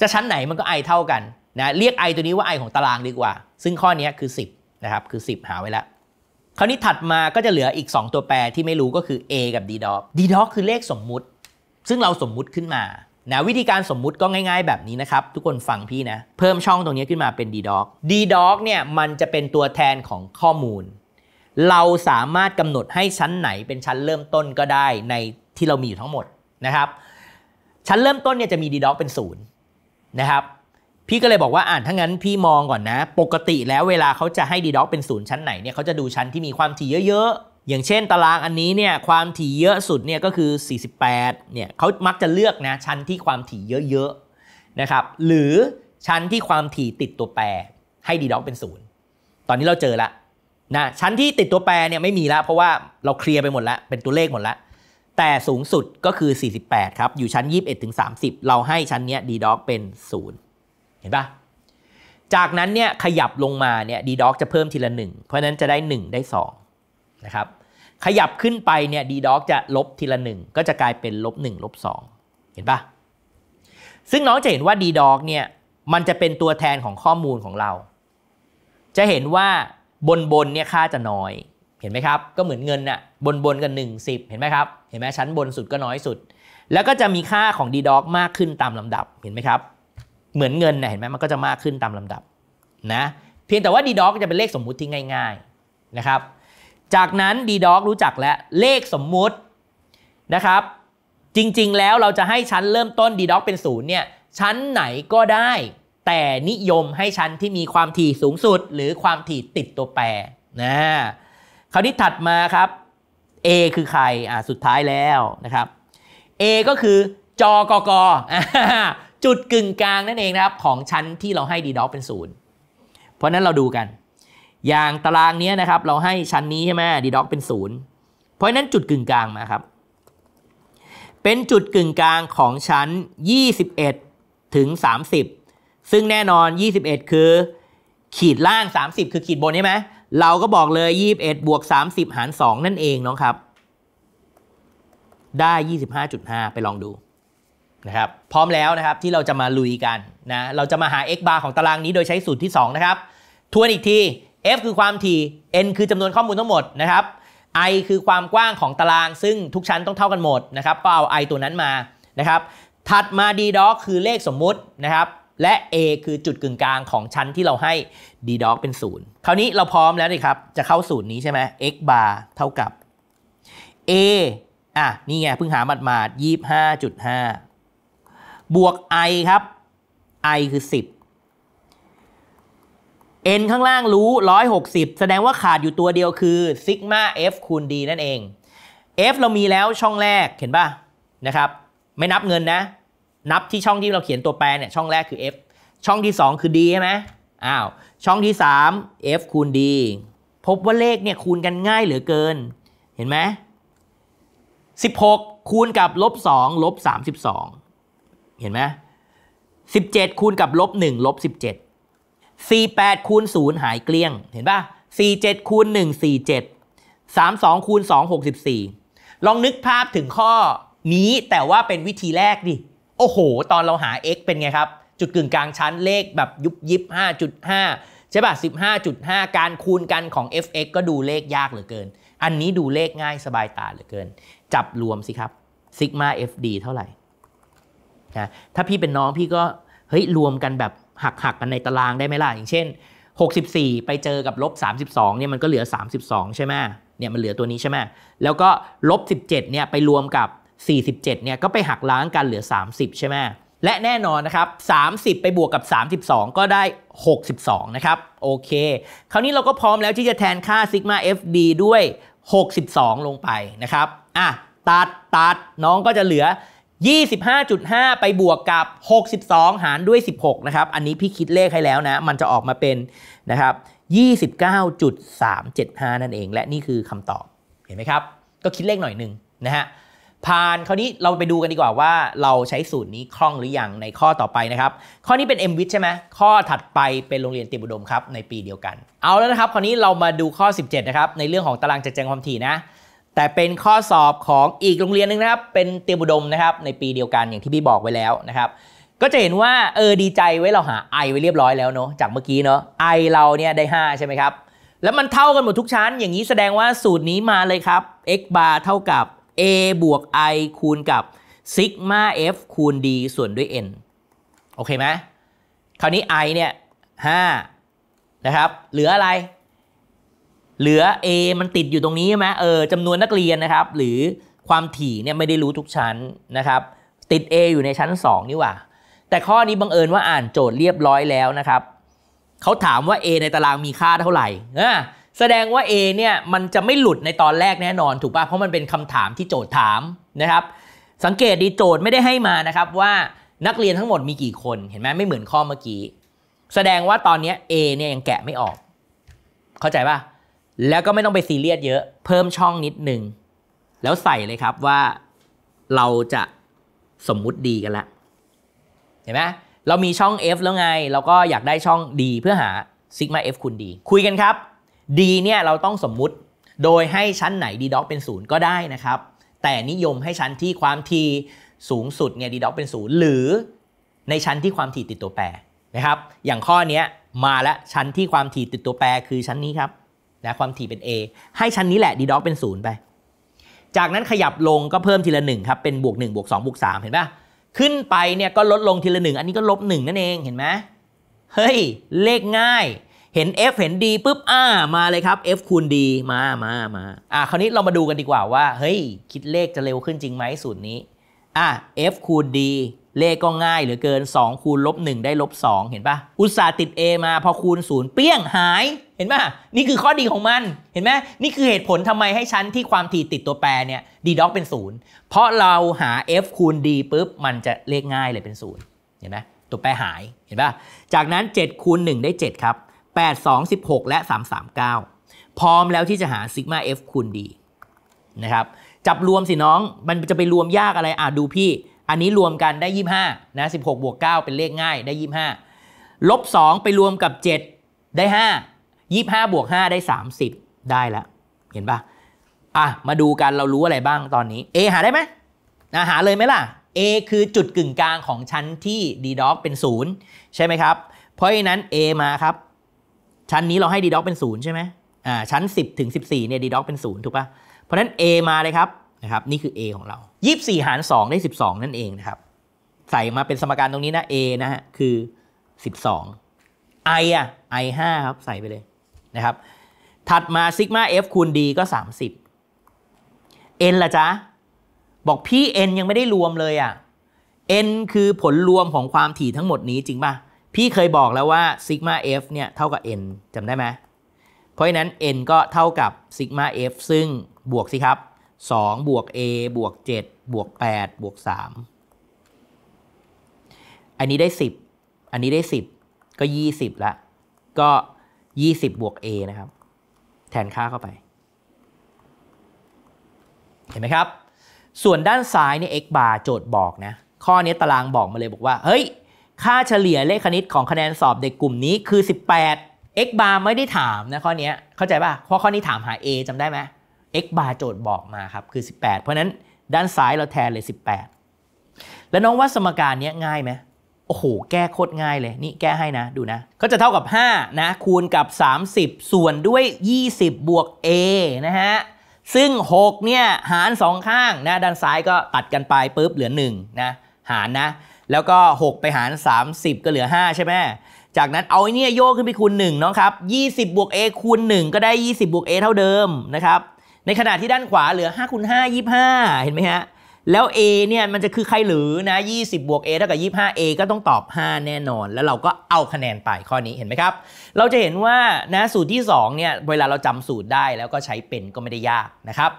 จะชั้นไหนมันก็ไอเท่ากันนะ เรียกไอตัวนี้ว่าไอของตารางดีกว่า ซึ่งข้อนี้คือ 10 นะครับ คือ 10 หาไว้แล้ว คราวนี้ถัดมาก็จะเหลืออีก 2 ตัวแปรที่ไม่รู้ก็คือ a กับ d d o ด d o คือเลขสมมุติ ซึ่งเราสมมุติขึ้นมานะวิธีการสมมุติก็ง่าย ๆ แบบนี้นะครับทุกคนฟังพี่นะ เพิ่มช่องตรงนี้ขึ้นมาเป็น d d o ด d d o เนี่ยมันจะเป็นตัวแทนของข้อมูลเราสามารถกำหนดให้ชั้นไหนเป็นชั้นเริ่มต้นก็ได้ในที่เรามีอยู่ทั้งหมดนะครับ ชั้นเริ่มต้นเนี่ยจะมีดีด็อกเป็นศูนย์นะครับ พี่ก็เลยบอกว่าอ่านถ้างั้นพี่มองก่อนนะ ปกติแล้วเวลาเขาจะให้ดีด็อกเป็นศูนย์ชั้นไหนเนี่ยเขาจะดูชั้นที่มีความถี่เยอะๆอย่างเช่น ตารางอันนี้เนี่ยความถี่เยอะสุดเนี่ยก็คือ 48เนี่ยเขามักจะเลือกนะชั้นที่ความถี่เยอะๆนะครับ หรือชั้นที่ความถี่ติดตัวแปรให้ดีด็อกเป็นศูนย์ตอนนี้เราเจอละนะชั้นที่ติดตัวแปรเนี่ยไม่มีแล้ว เพราะว่าเราเคลียร์ไปหมดแล้ว เป็นตัวเลขหมดแล้ว แต่สูงสุดก็คือ 48 ครับ อยู่ชั้น21 ถึง 30 เราให้ชั้นเนี้ยดีด็เป็น0 เห็นปะจากนั้นเนี่ยขยับลงมาเนี่ยดีด็อกจะเพิ่มทีละ 1 เพราะนั้นจะได้ 1 ได้2นะครับ ขยับขึ้นไปเนี่ยดีด็อกจะลบทีละ 1 ก็จะกลายเป็นลบ1ลบ2เห็นปะซึ่งน้องจะเห็นว่าดีด็อกเนี่ยมันจะเป็นตัวแทนของข้อมูลของเรา จะเห็นว่าบนบนเนี่ยค่าจะน้อยเห็นไหมครับก็เหมือนเงินน่ะบนบนกัน1นึเห็นไหมครับเห็นไหมชั้นบนสุดก็น้อยสุด แล้วก็จะมีค่าของดีด็อกมากขึ้นตามลำดับเห็นไหมครับ เหมือนเงินนะเห็นไหมมันก็จะมากขึ้นตามลำดับนะเพียงแต่ว่าดีด็อกจะเป็นเลขสมมุติที่ง่ายๆนะครับจากนั้นดีด็อกรู้จักแล้วเลขสมมุตินะครับ จริงๆแล้วเราจะให้ชั้นเริ่มต้นดีด็อกเป็นศูนย์เนี่ยชั้นไหนก็ได้แต่นิยมให้ชั้นที่มีความถี่สูงสุดหรือความถี่ติดตัวแปร นะคราวนี้ถัดมาครับ A คือใครอ่าสุดท้ายแล้วนะครับ A ก็คือจอกก จุดกึ่งกลางนั่นเองนะครับ ของชั้นที่เราให้ดีดอกเป็นศูนย์เพราะนั้นเราดูกัน อย่างตารางนี้นะครับ เราให้ชั้นนี้ใช่ไหมดีด็อกเป็นศูนย์เพราะนั้นจุดกึ่งกลางมาครับ เป็นจุดกึ่งกลางของชั้น21ถึง30ซึ่งแน่นอน 21 คือ ขีดล่าง 30 คือขีดบน ใช่ไหม เราก็บอกเลย 21 บวก 30 หาร2นั่นเอง น้องครับ ได้ 25.5 ไปลองดูนะครับ พร้อมแล้วนะครับ ที่เราจะมาลุยกันนะ เราจะมาหา x bar ของตารางนี้โดยใช้สูตรที่2นะครับ ทวนอีกที f คือความถี่ n คือจำนวนข้อมูลทั้งหมดนะครับ i คือความกว้างของตาราง ซึ่งทุกชั้นต้องเท่ากันหมดนะครับก็เอา i ตัวนั้นมานะครับ ถัดมา d ด็อกคือเลขสมมุตินะครับและ A คือจุดกึ่งกลางของชั้นที่เราให้ d dog เป็น 0 คราวนี้เราพร้อมแล้วนี่ครับ จะเข้าสูตรนี้ใช่ไหม x bar เท่ากับ A อ่ะ นี่ไงเพิ่งหาหมาดหมาดยี่ห้าจุดห้าบวก i ครับ i คือ 10 n ข้างล่างรู้ 160 แสดงว่าขาดอยู่ตัวเดียวคือซิกมาเอฟคูณ d นั่นเอง f เรามีแล้วช่องแรกเห็นป่ะ นะครับ ไม่นับเงินนะนับที่ช่องที่เราเขียนตัวแปรเนี่ยช่องแรกคือ f ช่องที่ 2 คือ d ใช่ไหมอ้าว ช่องที่ 3 f คูณ d พบว่าเลขเนี่ยคูณกันง่ายเหลือเกิน เห็นไหม 16 คูณกับลบ 2 ลบ 32 เห็นไหม 17 คูณกับลบ1ลบ 17 48 คูณ 0 หายเกลี้ยง เห็นป่ะ47 คูณ1 47 32 คูณ2 64 ลองนึกภาพถึงข้อนี้แต่ว่าเป็นวิธีแรกดิโอ้โห ตอนเราหา x เป็นไงครับ จุดกึ่งกลางชั้นเลขแบบยุบยิบ5.5 ใช่ป่ะ15.5 การคูณกันของ f(x) ก็ดูเลขยากเหลือเกิน อันนี้ดูเลขง่ายสบายตาเหลือเกิน จับรวมสิครับซิกมา fd เท่าไหร่นะถ้าพี่เป็นน้องพี่ก็เฮ้ยรวมกันแบบหักหักกันในตารางได้ไหมล่ะ อย่างเช่น 64 ไปเจอกับลบ 32เนี่ยมันก็เหลือ 32 ใช่ไหมเนี่ยมันเหลือตัวนี้ใช่ไหมแล้วก็ลบ17เนี่ยไปรวมกับ47เนี่ยก็ไปหักล้างกันเหลือ 30 ใช่ไหมและแน่นอนนะครับ 30 ไปบวกกับ 32 ก็ได้ 62 นะครับ โอเค คราวนี้เราก็พร้อมแล้วที่จะแทนค่าซิกมา FD ด้วย 62 ลงไปนะครับอ่ะตัดตัดน้องก็จะเหลือ 25.5 ไปบวกกับ 62 หารด้วย 16 นะครับ อันนี้พี่คิดเลขให้แล้วนะ มันจะออกมาเป็นนะครับ 29.375 นั่นเอง และนี่คือคำตอบเห็นไหมครับ ก็คิดเลขหน่อยหนึ่งนะฮะผ่านคราวนี้เราไปดูกันดีกว่าว่า เราใช้สูตรนี้คล่องหรืออยังในข้อต่อไปนะครับข้อนี้เป็น m w i t ใช่ไหมข้อถัดไปเป็นโรงเรียนเตรียมอุดมครับในปีเดียวกันเอาแล้วนะครับคราวนี้เรามาดูข้อ 17นะครับในเรื่องของตารางจัดแจงความถี่นะแต่เป็นข้อสอบของอีกโรงเรียนนึงนะครับเป็นเตรียมอุดมนะครับในปีเดียวกันอย่างที่พี่บอกไว้แล้วนะครับก็จะเห็นว่าเออดีใจไว้เราหา i ไว้เรียบร้อยแล้วเนาะจากเมื่อกี้เนาะ i เราเนี่ยได้5ใช่ไหมครับแล้วมันเท่ากันหมดทุกชั้นอย่างนี้แสดงว่าสูตรนี้มาเลยครับ x bar เท่ากับ a บวก i คูณกับซิกมา f คูณ d ส่วนด้วย n โอเคไหมคราวนี้ i เนี่ย 5 นะครับ เหลืออะไร เหลือ a มันติดอยู่ตรงนี้ใช่ไหมเออจำนวนนักเรียนนะครับ หรือความถี่เนี่ยไม่ได้รู้ทุกชั้นนะครับ ติด a อยู่ในชั้น 2 นี่ว่า แต่ข้อนี้บังเอิญว่าอ่านโจทย์เรียบร้อยแล้วนะครับ เขาถามว่า a ในตารางมีค่าเท่าไหร่นะแสดงว่า A เนี่ยมันจะไม่หลุดในตอนแรกแน่นอนถูกป่ะ เพราะมันเป็นคำถามที่โจทย์ถามนะครับ สังเกตดีโจทย์ไม่ได้ให้มานะครับ ว่านักเรียนทั้งหมดมีกี่คน เห็นไหมไม่เหมือนข้อเมื่อกี้ แสดงว่าตอนนี้ A เนี่ยยังแกะไม่ออก เข้าใจป่ะ แล้วก็ไม่ต้องไปซีเรียสเยอะเพิ่มช่องนิดนึงแล้วใส่เลยครับว่า เราจะสมมุติดีกันละเห็นไหมเรามีช่อง F แล้วไง เราก็อยากได้ช่อง D เพื่อหาซิกมา F คูณ D คุยกันครับ d เนี่ย เราต้องสมมุติโดยให้ชั้นไหนดีด็อกเป็น 0 ก็ได้นะครับ แต่นิยมให้ชั้นที่ความทีสูงสุดเนี่ยดีด็อกเป็น 0 หรือ ในชั้นที่ความถี่ติดตัวแปรนะครับอย่างข้อนี้มาแล้วชั้นที่ความถี่ติดตัวแปรคือชั้นนี้ครับนะความถี่เป็น A ให้ชั้นนี้แหละดีด็อกเป็น 0 ไป จากนั้นขยับลงก็เพิ่มทีละ 1 ครับเป็นบวก1บวก2บวก3เห็นปะขึ้นไปเนี่ยก็ลดลงทีละ 1 อันนี้ก็ลบ1นั่นเองเห็นไหมเฮ้ยเลขง่ายเห็น F เห็น D ปุ๊บอ่ามาเลยครับ F คูณ D มามามาอ่ะ คราวนี้เรามาดูกันดีกว่าว่า เฮ้ย คิดเลขจะเร็วขึ้นจริงไหมสูตรนี้ อ่ะ F คูณ D เลขก็ง่ายเหลือเกิน 2 คูณ ลบ 1 ได้ ลบ 2 เห็นปะอุตสาห์ติด A มา พอคูณ 0เปี้ยงหาย เห็นปะนี่คือข้อดีของมัน เห็นไหมนี่คือเหตุผลทำไมให้ชั้นที่ความถี่ติดตัวแปรเนี่ยดีด็อกเป็น0เพราะเราหา F คูณ D ปุ๊บ มันจะเลขง่ายเลยเป็น0เห็นไหมตัวแปรหาย เห็นปะจากนั้น7คูณ1ได้ 7 ครับ8 2 16 และ 339 พร้อมแล้วที่จะหาซิกมา F คูณีนะครับ จับรวมสิน้อง มันจะไปรวมยากอะไรอ่ะดูพี่ อันนี้รวมกันได้ 25นะ 16 บวก 9 เป็นเลขง่าย ได้ 25ลบ2ไปรวมกับ 7 ได้ 5 25 บวก 5 ได้ 30 ได้แล้ว เห็นปะอ่ะ มาดูกันเรารู้อะไรบ้างตอนนี้ A หาได้ไหม หาเลยไหมล่ะ A คือจุดกึ่งกลางของชั้นที่ d d o ็เป็น 0 ใช่ไหมครับ เพราะฉะนั้น A มาครับชั้นนี้เราให้ดีด็อกเป็นศูนย์ใช่ไหมอ่า ชั้น 10 ถึง 14เนี่ยดีด็อกเป็นศูนย์ถูกปะ่ะ เพราะนั้น A มาเลยครับ นะครับ นี่คือ A ของเรา 24 หาร 2 ได้ 12 นั่นเองนะครับ ใส่มาเป็นสมการตรงนี้นะ A นะฮะคือ 12 I อ่ะ I 5 ครับ ใส่ไปเลย นะครับ ถัดมาซิกมาเอฟคูณ D ก็ 30 N ละจ๊ะ บอกพี่ N ยังไม่ได้รวมเลยอ่ะ N คือผลรวมของความถี่ทั้งหมดนี้จริงป่ะพี่เคยบอกแล้วว่าซิกมา f เนี่ยเท่ากับ n จำได้ไหมเพราะฉะนั้น n ก็เท่ากับซิกมา f ซึ่งบวกสิครับ2 บวก a บวก 7 บวก 8 บวก 3 อันนี้ได้ 10 อันนี้ได้ 10 ก็ 20ละก็ 20 บวก a นะครับ แทนค่าเข้าไป เห็นไหมครับ ส่วนด้านซ้ายนี่ย x bar โจทย์บอกนะ ข้อนี้ตารางบอกมาเลยบอกว่า เฮ้ยค่าเฉลี่ยเลขคณิตของคะแนนสอบเด็กกลุ่มนี้คือ 18 x bar ไม่ได้ถามนะข้อนี้ เข้าใจป่ะ เพราะข้อนี้ถามหา a จำได้ไหม x bar โจทย์บอกมาครับคือ 18 เพราะนั้นด้านซ้ายเราแทนเลย 18 แล้วน้องว่าสมการนี้ง่ายไหม โอ้โห แก้โคตรง่ายเลย นี่แก้ให้นะ ดูนะ ก็จะเท่ากับ 5 นะ คูณกับ 30 ส่วนด้วย 20 บวก a นะฮะ ซึ่ง 6 เนี่ยหาร 2 ข้างนะ ด้านซ้ายก็ตัดกันไปปุ๊บ เหลือ 1 นะ หารนะแล้วก็ 6 ไปหาร 30 ก็เหลือ 5 ใช่ไหม จากนั้นเอาไอ้นี่โยกขึ้นไปคูณ1น้องครับ 20 บวก a คูณ1 ก็ได้ 20 บวก a เท่าเดิมนะครับ ในขณะที่ด้านขวาเหลือ5คูณ5 25 เห็นไหมฮะแล้ว A เนี่ยมันจะคือใครหรือนะ20บวก A เท่ากับ 25A ก็ต้องตอบ 5 แน่นอน แล้วเราก็เอาคะแนนไปข้อนี้เห็นไหมครับ เราจะเห็นว่านะสูตรที่ 2เนี่ยเวลาเราจำสูตรได้แล้วก็ใช้เป็นก็ไม่ได้ยากนะครับ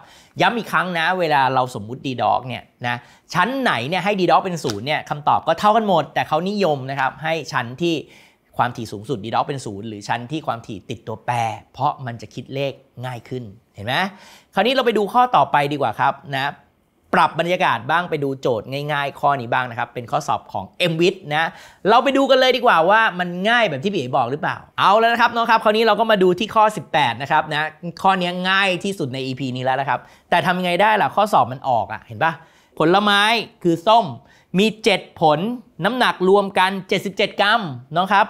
ย้ำอีกครั้งนะ เวลาเราสมมุติดีด็อกเนี่ยนะชั้นไหนเนี่ยให้ดีด็อกเป็นศูนย์เนี่ยคำตอบก็เท่ากันหมด แต่เขานิยมนะครับให้ชั้นที่ความถี่สูงสุดดีด็อกเป็นศูนย์หรือชั้นที่ความถี่ติดตัวแปร เพราะมันจะคิดเลขง่ายขึ้นเห็นไหมคราวนี้เราไปดูข้อต่อไปดีกว่าครับนะปรับบรรยากาศบ้างไปดูโจทย์ง่ายๆ ข้อนี้บ้างนะครับ เป็นข้อสอบของ m w i t นะเราไปดูกันเลยดีกว่าว่ามันง่ายแบบที่พี่เอ๋บอกหรือเปล่าเอาแล้วนะครับน้องครับคราวนี้เราก็มาดูที่ข้อ 18 นะครับนะข้อนี้ง่ายที่สุดใน EP นี้แล้วนะครับแต่ทำยังไงได้ล่ะข้อสอบมันออกอะ่ะเห็นปะผลไม้คือส้มมี 7 ผลน้ำหนักรวมกัน 77 กรัมน้องครับ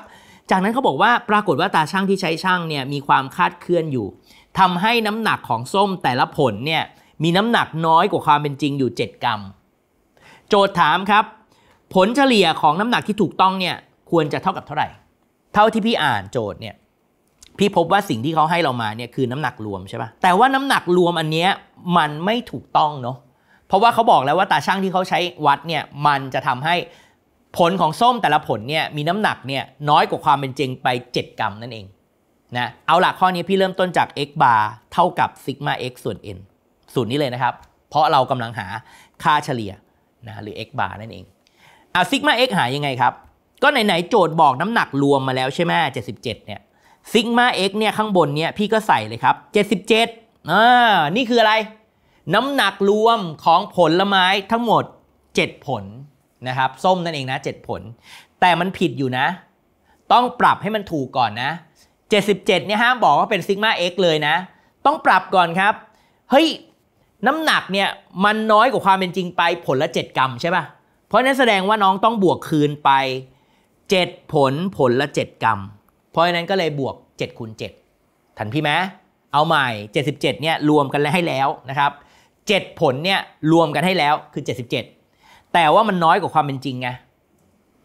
จากนั้นเขาบอกว่าปรากฏว่าตาช่างที่ใช้ช่างเนี่ยมีความคาดเคลื่อนอยู่ทำให้น้ำหนักของส้มแต่ละผลเนี่ยมีน้ำหนักน้อยกว่าความเป็นจริงอยู่ 7 กรัม โจทย์ถามครับ ผลเฉลี่ยของน้ำหนักที่ถูกต้องเนี่ยควรจะเท่ากับเท่าไหร่ เท่าที่พี่อ่านโจทย์เนี่ยพี่พบว่าสิ่งที่เขาให้เรามาเนี่ยคือน้ำหนักรวมใช่ปะ่ะ แต่ว่าน้ำหนักรวมอันเนี้ยมันไม่ถูกต้องเนาะ เพราะว่าเขาบอกแล้วว่าตาช่างที่เขาใช้วัดเนี่ยมันจะทำให้ผลของส้มแต่ละผลเนี่ยมีน้ำหนักเนี่ยน้อยกว่าความเป็นจริงไป 7 กรัมนั่นเอง นะ เอาหลักข้อนี้พี่เริ่มต้นจาก x bar เท่ากับซิกมา x ส่วน n สูตรนี้เลยนะครับ เพราะเรากำลังหาค่าเฉลี่ยนะหรือ x าร์นั่นเอง อ่ะซิกมา x หายยังไงครับ ก็ไหน ๆ โจทย์บอกน้ำหนักรวมมาแล้วใช่ไหม 77 เนี่ยซิกมา x เนี่ยข้างบนเนี่ยพี่ก็ใส่เลยครับ 77อ่านี่คืออะไร น้ำหนักรวมของผลไม้ทั้งหมดเจ็ดผลนะครับ ส้มนั่นเองนะเจ็ดผล แต่มันผิดอยู่นะ ต้องปรับให้มันถูกก่อนนะ 77 เนี่ยห้ามบอกว่าเป็นซิกมา x เลยนะ ต้องปรับก่อนครับเฮ้ยน้ำหนักเนี่ย มันน้อยกว่าความเป็นจริงไปผลละ 7 กรัมใช่ปะ่ะ เพราะนั้นแสดงว่าน้องต้องบวกคืนไป7ผลผลละ7กรัมเพราะนั้นก็เลยบวก7คูณ7ทันพี่ไหมเอาใหม่77เนี่ยรวมกันแล้วให้แล้วนะครับ7ผลเนี่ยรวมกันให้แล้วคือ 77 แต่ว่ามันน้อยกว่าความเป็นจริงไง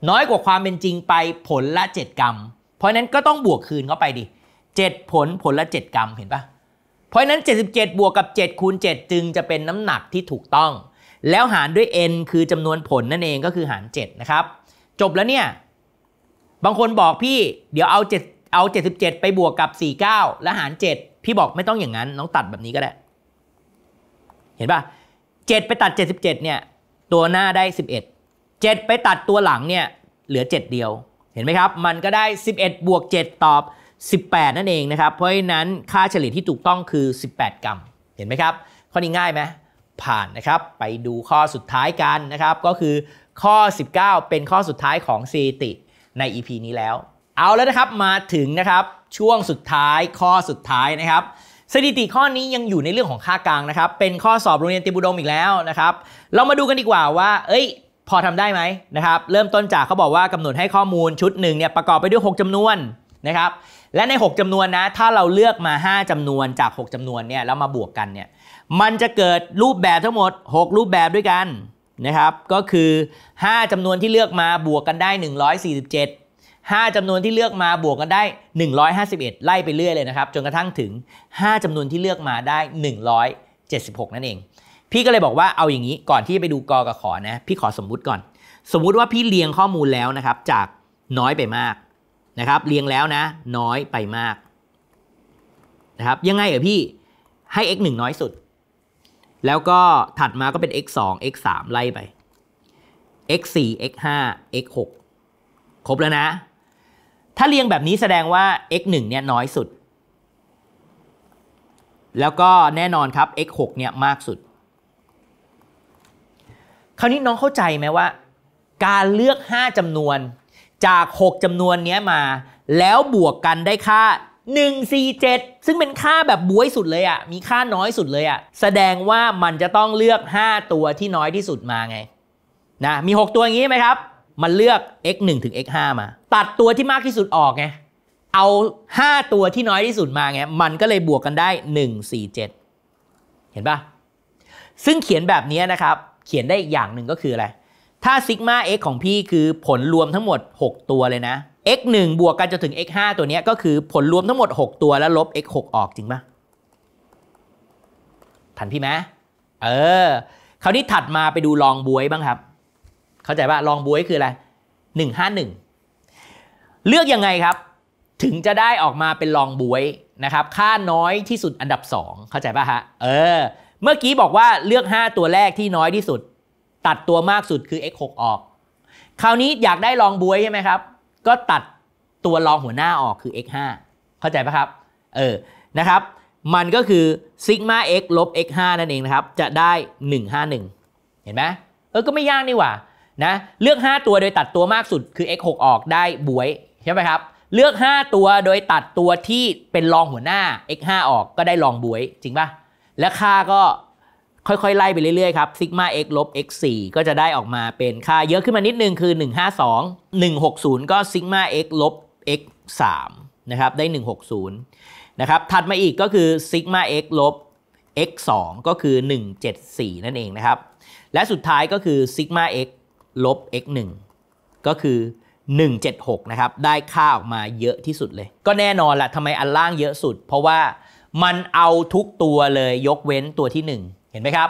น้อยกว่าความเป็นจริงไปผลละ7กรัมเพราะนั้นก็ต้องบวกคืนเข้าไปดิ7ผลผลละ7กรัมเห็นปะ่ะเพราะนั้น 77 บวกกับ 7 คูณ 7 จึงจะเป็นน้ำหนักที่ถูกต้อง แล้วหารด้วย n คือจำนวนผลนั่นเองก็คือหาร 7 นะครับ จบแล้วเนี่ย บางคนบอกพี่ เดี๋ยวเอา 7 เอา 77 ไปบวกกับ 49 แล้วหาร 7 พี่บอกไม่ต้องอย่างนั้น น้องตัดแบบนี้ก็ได้ เห็นปะ7 ไปตัด 77 เนี่ย ตัวหน้าได้ 11 7 ไปตัดตัวหลังเนี่ย เหลือ 7 เดียว เห็นไหมครับ มันก็ได้ 11บวก7ตอบ18 นั่นเองนะครับ เพราะฉะนั้นค่าเฉลี่ยที่ถูกต้องคือ 18 กรัมเห็นไหมครับ ข้อนี้ง่ายไหมผ่านนะครับไปดูข้อสุดท้ายกันนะครับ ก็คือข้อ 19 เป็นข้อสุดท้ายของสถิติใน EP นี้แล้ว เอาแล้วนะครับมาถึงนะครับช่วงสุดท้ายข้อสุดท้ายนะครับ สถิติข้อนี้ยังอยู่ในเรื่องของค่ากลางนะครับ เป็นข้อสอบโรงเรียนติบุดมอีกแล้วนะครับ เรามาดูกันดีกว่าว่าเอ้ย พอทำได้ไหมนะครับเริ่มต้นจากเขาบอกว่ากำหนดให้ข้อมูลชุดหนึ่งเนี่ยประกอบไปด้วย 6 จำนวนนะครับและใน 6 จำนวนนะถ้าเราเลือกมา 5 จำนวนจาก 6 จำนวนเนี่ยแล้วมาบวกกันเนี่ยมันจะเกิดรูปแบบทั้งหมด 6 รูปแบบด้วยกันนะครับก็คือ 5 จำนวนที่เลือกมาบวกกันได้ 147 5 จำนวนที่เลือกมาบวกกันได้ 151ไล่ไปเรื่อยเลยนะครับจนกระทั่งถึง 5 จำนวนที่เลือกมาได้ 176 นั่นเอง พี่ก็เลยบอกว่าเอาอย่างนี้ก่อนที่จะไปดูกอกับขอนะพี่ขอสมมุติก่อน สมมุติว่าพี่เรียงข้อมูลแล้วนะครับจากน้อยไปมากนะครับเรียงแล้วนะ น้อยไปมากนะครับยังไงเออพี่ให้ x 1น้อยสุด แล้วก็ถัดมาก็เป็น x 2 x 3ไล่ไป x 4 x 5 x 6ครบแล้วนะ ถ้าเรียงแบบนี้แสดงว่า x 1เนี่ยน้อยสุด แล้วก็แน่นอนครับ x 6เนี่ยมากสุด คราวนี้น้องเข้าใจไหมว่า การเลือก 5จำนวนจาก 6 จำนวนนี้มาแล้วบวกกันได้ค่า147ซึ่งเป็นค่าแบบบวยสุดเลยอะ่ะมีค่าน้อยสุดเลยอะ่ะแสดงว่ามันจะต้องเลือก 5 ตัวที่น้อยที่สุดมาไงนะมี 6 ตัวอย่างนี้ไหมครับ มันเลือก x 1ถึง x 5มา ตัดตัวที่มากที่สุดออกไงเอา 5 ตัวที่น้อยที่สุดมาไงมันก็เลยบวกกันได้ 147 เห็นปะซึ่งเขียนแบบนี้นะครับเขียนได้อีกอย่างหนึ่งก็คืออะไรถ้าซิกมา x ของพี่คือผลรวมทั้งหมด6ตัวเลยนะ x 1บวกกันจนถึง x 5ตัวนี้ก็คือผลรวมทั้งหมด 6 ตัวแล้ว ลบ x 6ออกจริงปะทันพี่ไหมเออคราวนี้ถัดมาไปดูลองบวยบ้างครับ เข้าใจป่ะลองบวยคืออะไรหนึ่งห้าหนึ่งเลือกยังไงครับ ถึงจะได้ออกมาเป็นลองบวยนะครับ ค่าน้อยที่สุดอันดับ 2 เข้าใจป่ะฮะเออ เมื่อกี้บอกว่าเลือก 5 ตัวแรกที่น้อยที่สุดตัดตัวมากสุดคือ x 6ออก คราวนี้อยากได้รองบวยใช่ไหมครับ ก็ตัดตัวรองหัวหน้าออกคือ x 5เข้าใจปะครับ เออ นะครับ มันก็คือซิกมา x ลบ x 5นั่นเองนะครับ จะได้ 151 เห็นไหมเออ ก็ไม่ยากนี่หว่านะ เลือก 5 ตัวโดยตัดตัวมากสุดคือ x 6ออกได้บวยใช่ไหมครับ เลือก 5 ตัวโดยตัดตัวที่เป็นรองหัวหน้า x 5ออกก็ได้รองบวย จริงปะและค่าก็ค่อยๆ ไล่ไปเรื่อยๆ ครับซิกมา x ลบ x 4ก็จะได้ออกมาเป็นค่าเยอะขึ้นมานิดนึงคือ 152 160ก็ซิกมา x ลบ x 3นะครับได้ 160นะครับถัดมาอีกก็คือซิกมา x ลบ x 2ก็คือ 174 นั่นเองนะครับและสุดท้ายก็คือซิกมา x ลบ x 1ก็คือ 176 นะครับ ได้ค่าออกมาเยอะที่สุดเลย ก็แน่นอนละทำไมอันล่างเยอะสุด เพราะว่ามันเอาทุกตัวเลย ยกเว้นตัวที่ 1เห็นไหมครับ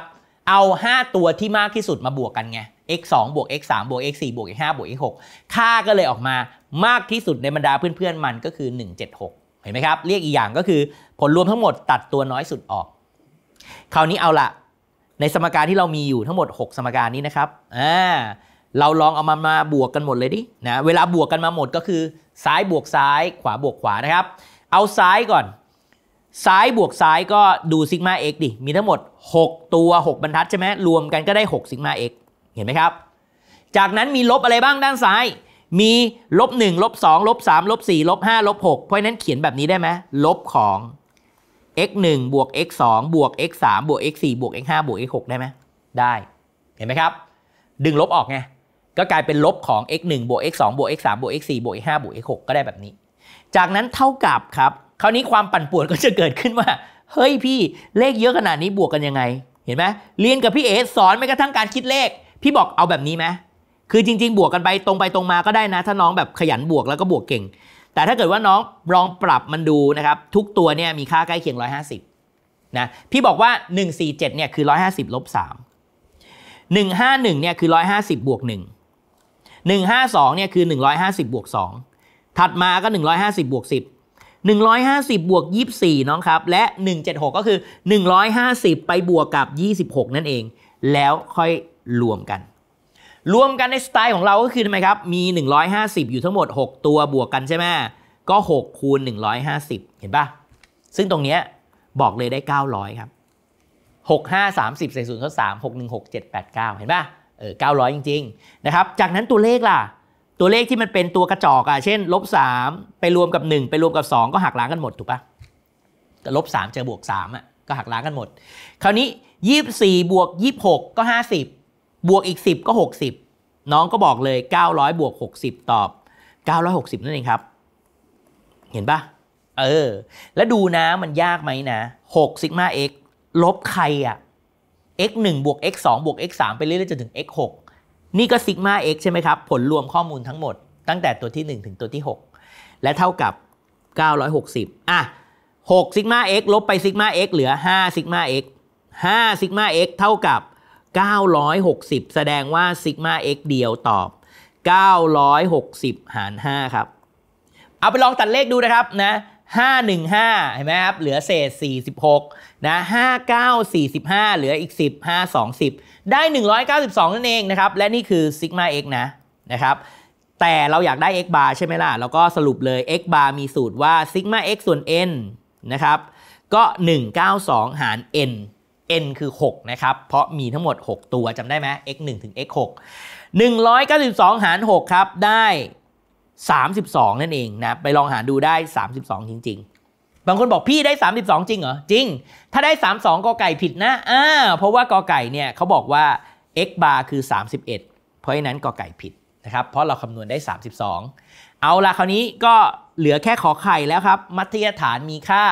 เอา 5 ตัวที่มากที่สุดมาบวกกันไง x 2บวก x 3บวก x 4บวก x 5บวก x 6ค่าก็เลยออกมามากที่สุดในบรรดาเพื่อนๆมันก็คือ176เห็นไหมครับ เรียกอีกอย่างก็คือผลรวมทั้งหมดตัดตัวน้อยสุดออก คราวนี้เอาละในสมการที่เรามีอยู่ทั้งหมด 6 สมการนี้นะครับ อ่า เราลองเอามามาบวกกันหมดเลยดิ นะ เวลาบวกกันมาหมดก็คือซ้ายบวกซ้าย ขวาบวกขวานะครับ เอาซ้ายก่อนซ้าย บวกซ้ายก็ดูซิกมา x ดิ มีทั้งหมด 6 ตัว 6 บรรทัดใช่ไหมรวมกันก็ได้6ซิกมา x เห็นไหมครับ จากนั้นมีลบอะไรบ้างด้านซ้าย มีลบ 1 ลบ 2 ลบ 3 ลบ 4 ลบ 5 ลบ 6 เพราะนั้นเขียนแบบนี้ได้ไหมลบของ x 1บวก x 2 บวก x 3บวก x 4บวก x 5บวก x 6ได้ไหมได้เห็นไหมครับ ดึงลบออกไงก็กลายเป็นลบของ x 1บวก x 2บวก x 3บวก x 4บวก x 5บวก x 6ก็ได้แบบนี้ จากนั้นเท่ากับครับคราวนี้ความปั่นป่วนก็จะเกิดขึ้นว่าเฮ้ยพี่เลขเยอะขนาดนี้บวกกันยังไงเห็นไหมเรียนกับพี่เอสอนไม่กระทั่งการคิดเลข พี่บอกเอาแบบนี้ไหมคือจริงๆบวกกันไปตรงไปตรงมาก็ได้นะถ้าน้องแบบขยันบวกแล้วก็บวกเก่ง แต่ถ้าเกิดว่าน้องลองปรับมันดูนะครับทุกตัวเนี่ยมีค่าใกล้เคียง150นะพี่บอกว่า147เนี่ยคือ 150ลบ3 151เนี่ยคือ 150บวก1 152เนี่ยคือ150บวก2ถัดมาก็150บวก10 150 บวก 24น้องครับ และ 176 ก็คือ 150 ไปบวกกับ 26 นั่นเอง แล้วค่อยรวมกัน รวมกันในสไตล์ของเราก็คือทำไมครับ มี 150 อยู่ทั้งหมด 6 ตัวบวกกันใช่ไหมก็6คูณ150 เห็นปะซึ่งตรงนี้บอกเลยได้ 900 ครับ 6 5 30ใส่0ทด้า3 6 1 6 7 8 9 เห็นปะเออ900 จริง ๆ นะครับ จากนั้นตัวเลขล่ะตัวเลขที่มันเป็นตัวกระจอกอะเช่น ลบสามไปรวมกับหนึ่งไปรวมกับสองก็หักล้างกันหมด ถูกปะต่ลบสามเจอบวกสามอะก็หักล้างกันหมด คราวนี้ยี่สี่บวกยี่หกก็ห้าสิบบวกอีกสิบก็หกสิบน้องก็บอกเลยเก้าร้อยบวกหกสิบตอบเก้าร้อยหกสิบนั่นเองครับ เห็นปะเออ แล้วดูนะมันยากไหมนะหกซิกมาเอ็กลบใครอะ x 1บวก x 2 บวก x 3ไปเรื่อยๆจนถึง x 6นี่ก็ซิกมา x ใช่ไหมครับ ผลรวมข้อมูลทั้งหมด ตั้งแต่ตัวที่ 1 ถึงตัวที่ 6 และเท่ากับ 960 อ่ะ6ซิกมา x ลบไปซิกมา x เหลือ5ซิกมา x 5ซิกมา x เท่ากับ 960 แสดงว่าซิกมา x เดียวตอบ 960 หาร 5 ครับ เอาไปลองตัดเลขดูนะครับนะ515เห็นไหมครับเหลือเศษ 46นะ59 45 เหลืออีก 10 5 2 0 ได้ 192 นั่นเองนะครับและนี่คือซิกมา x นะนะครับแต่เราอยากได้ x bar ใช่ไหมล่ะแล้วก็สรุปเลย x bar มีสูตรว่าซิกมา x ส่วน n นะครับก็ 192 หาร n n คือ6นะครับเพราะมีทั้งหมด 6 ตัวจำได้ไหม x 1ถึง x 6 192 หาร 6 ครับได้32 นั่นเองนะ ไปลองหาดูได้ 32 จริง ๆ บางคนบอกพี่ได้ 32 จริงเหรอ จริง ถ้าได้ 32กอไก่ผิดนะอ่าเพราะว่ากอไก่เนี่ยเขาบอกว่า x าร์คือ 31 เพราะฉะนั้นกอไก่ผิดนะครับ เพราะเราคำนวณได้ 32 เอาละคราวนี้ก็เหลือแค่ขอไข่แล้วครับมัธยฐานมีค่า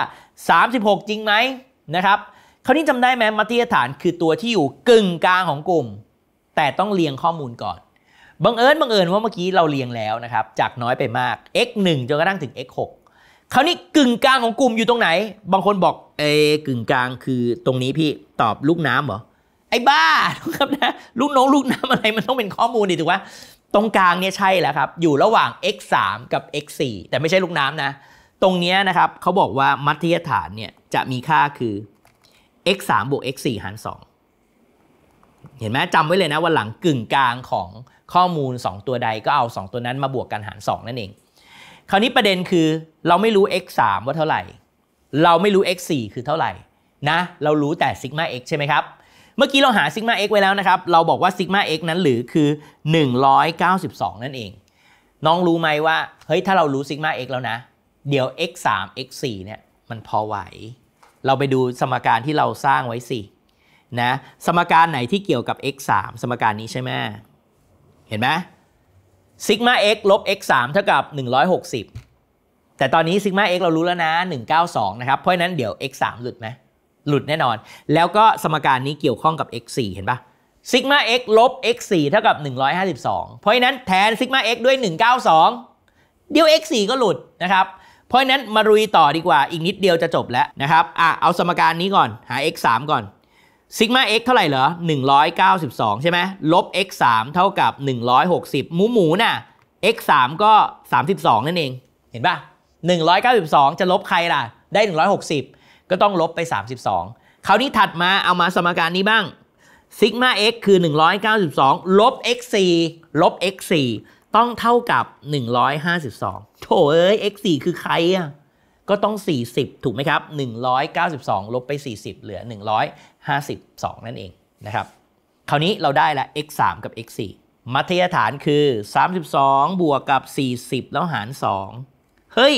36 จริงไหมนะครับคราวนี้จำได้ไหมมัธยฐานคือตัวที่อยู่กึ่งกลางของกลุ่ม แต่ต้องเรียงข้อมูลก่อนบังเอิญบังเอิญว่าเมื่อกี้เราเรียงแล้วนะครับจากน้อยไปมาก x 1จนกระทั่งถึง x 6คราวนี้กึ่งกลางของกลุ่มอยู่ตรงไหน บางคนบอกเอกึ่งกลางคือตรงนี้พี่ตอบลูกน้ำเหรอ ไอ้บ้าครับนะลูกน้องลูกน้ำอะไรมันต้องเป็นข้อมูลดิถูกไหมตรงกลางเนี่ยใช่แล้วครับอยู่ระหว่าง x 3กับ x 4แต่ไม่ใช่ลูกน้ำนะ ตรงนี้นะครับเขาบอกว่ามัธยฐานเนี่ยจะมีค่าคือ x 3บวก x 4หารเห็นไหมจำไว้เลยนะวันหลังกึ่งกลางของข้อมูล 2 ตัวใดก็เอา 2 ตัวนั้นมาบวกกันหาร2นั่นเอง คราวนี้ประเด็นคือเราไม่รู้ x 3ว่าเท่าไหร่ เราไม่รู้ x 4คือเท่าไหร่นะเรารู้แต่ซิกมา x ใช่ไหมครับ เมื่อกี้เราหาซิกมา x ไว้แล้วนะครับ เราบอกว่าซิกมา x นั้นหรือคือ 192 นั่นเองน้องรู้ไหมว่าเฮ้ยถ้าเรารู้ซิกมา x แล้วนะเดี๋ยว x 3 x 4เนี่ยมันพอไหวเราไปดูสมการที่เราสร้างไว้สินะสมการไหนที่เกี่ยวกับ x 3สมการนี้ใช่ไหมเห็นไหมซิกมา x ลบ x 3เท่ากับ160 แต่ตอนนี้ซิกมา x เรารู้แล้วนะ 192นะครับเพราะนั้นเดี๋ยว x 3หลุดไหมหลุดแน่นอน แล้วก็สมการนี้เกี่ยวข้องกับ x 4เห็นปะซิกมา x ลบ x 4เท่ากับ152เพราะนั้นแทนซิกมา x ด้วย 192 เดี๋ยว x 4ก็หลุดนะครับเพราะนั้นมารุยต่อดีกว่าอีกนิดเดียวจะจบแล้วนะครับอ่ะเอาสมการนี้ก่อนหา x 3ก่อนซิกมา x เท่าไหร่เหรอ 192 ใช่ไหมลบ x 3เท่ากับ 160หมูหมูนะ่ะ x 3ก็ 32 นั่นเอง เห็นปะ192 จะลบใครล่ะ ได้ 160 ก็ต้องลบไป 32คราวนี้ถัดมาเอามาสมการนี้บ้าง ซิกมา x คือ 192 ลบ x 4ลบ x 4ต้องเท่ากับ 152โถเอ้ย x 4คือใครอะก็ต้อง 40 ถูกไหมครับ 192 ลบไป 40 เหลือ 152 นั่นเองนะครับ คราวนี้เราได้ละ x 3กับ x 4มัธยฐานคือ 32 บวกกับ 40 แล้วหาร 2 เฮ้ย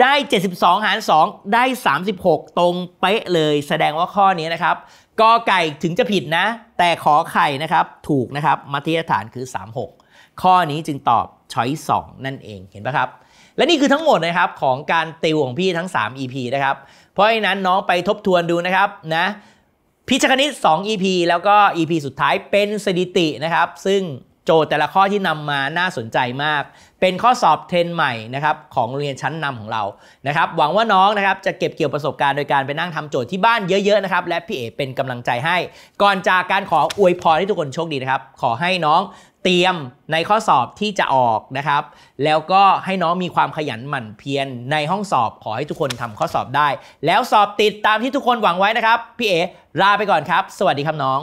ได้ 72 หาร 2 ได้ 36 ตรงเป๊ะเลยแสดงว่าข้อนี้นะครับกอไก่ถึงจะผิดนะ แต่ขอไข่นะครับถูกนะครับ มัธยฐานคือ 36 ข้อนี้จึงตอบ ช้อย2นั่นเอง เห็นปะครับและนี่คือทั้งหมดนะครับของการติวของพี่ทั้ง 3 EP นะครับเพราะฉะนั้นน้องไปทบทวนดูนะครับนะพิชคณิต2 EP แล้วก็ EP สุดท้ายเป็นสถิตินะครับ ซึ่งโจทย์แต่ละข้อที่นำมาน่าสนใจมาก เป็นข้อสอบเทรนใหม่นะครับของโรงเรียนชั้นนำของเรานะครับหวังว่าน้องนะครับจะเก็บเกี่ยวประสบการณ์โดยการไปนั่งทำโจทย์ที่บ้านเยอะๆนะครับและพี่เอเป็นกำลังใจให้ ก่อนจากการขออวยพรให้ทุกคนโชคดีนะครับขอให้น้องเตรียมในข้อสอบที่จะออกนะครับ แล้วก็ให้น้องมีความขยันหมั่นเพียรในห้องสอบขอให้ทุกคนทำข้อสอบได้ แล้วสอบติดตามที่ทุกคนหวังไว้นะครับ พี่เอลาไปก่อนครับ สวัสดีครับน้อง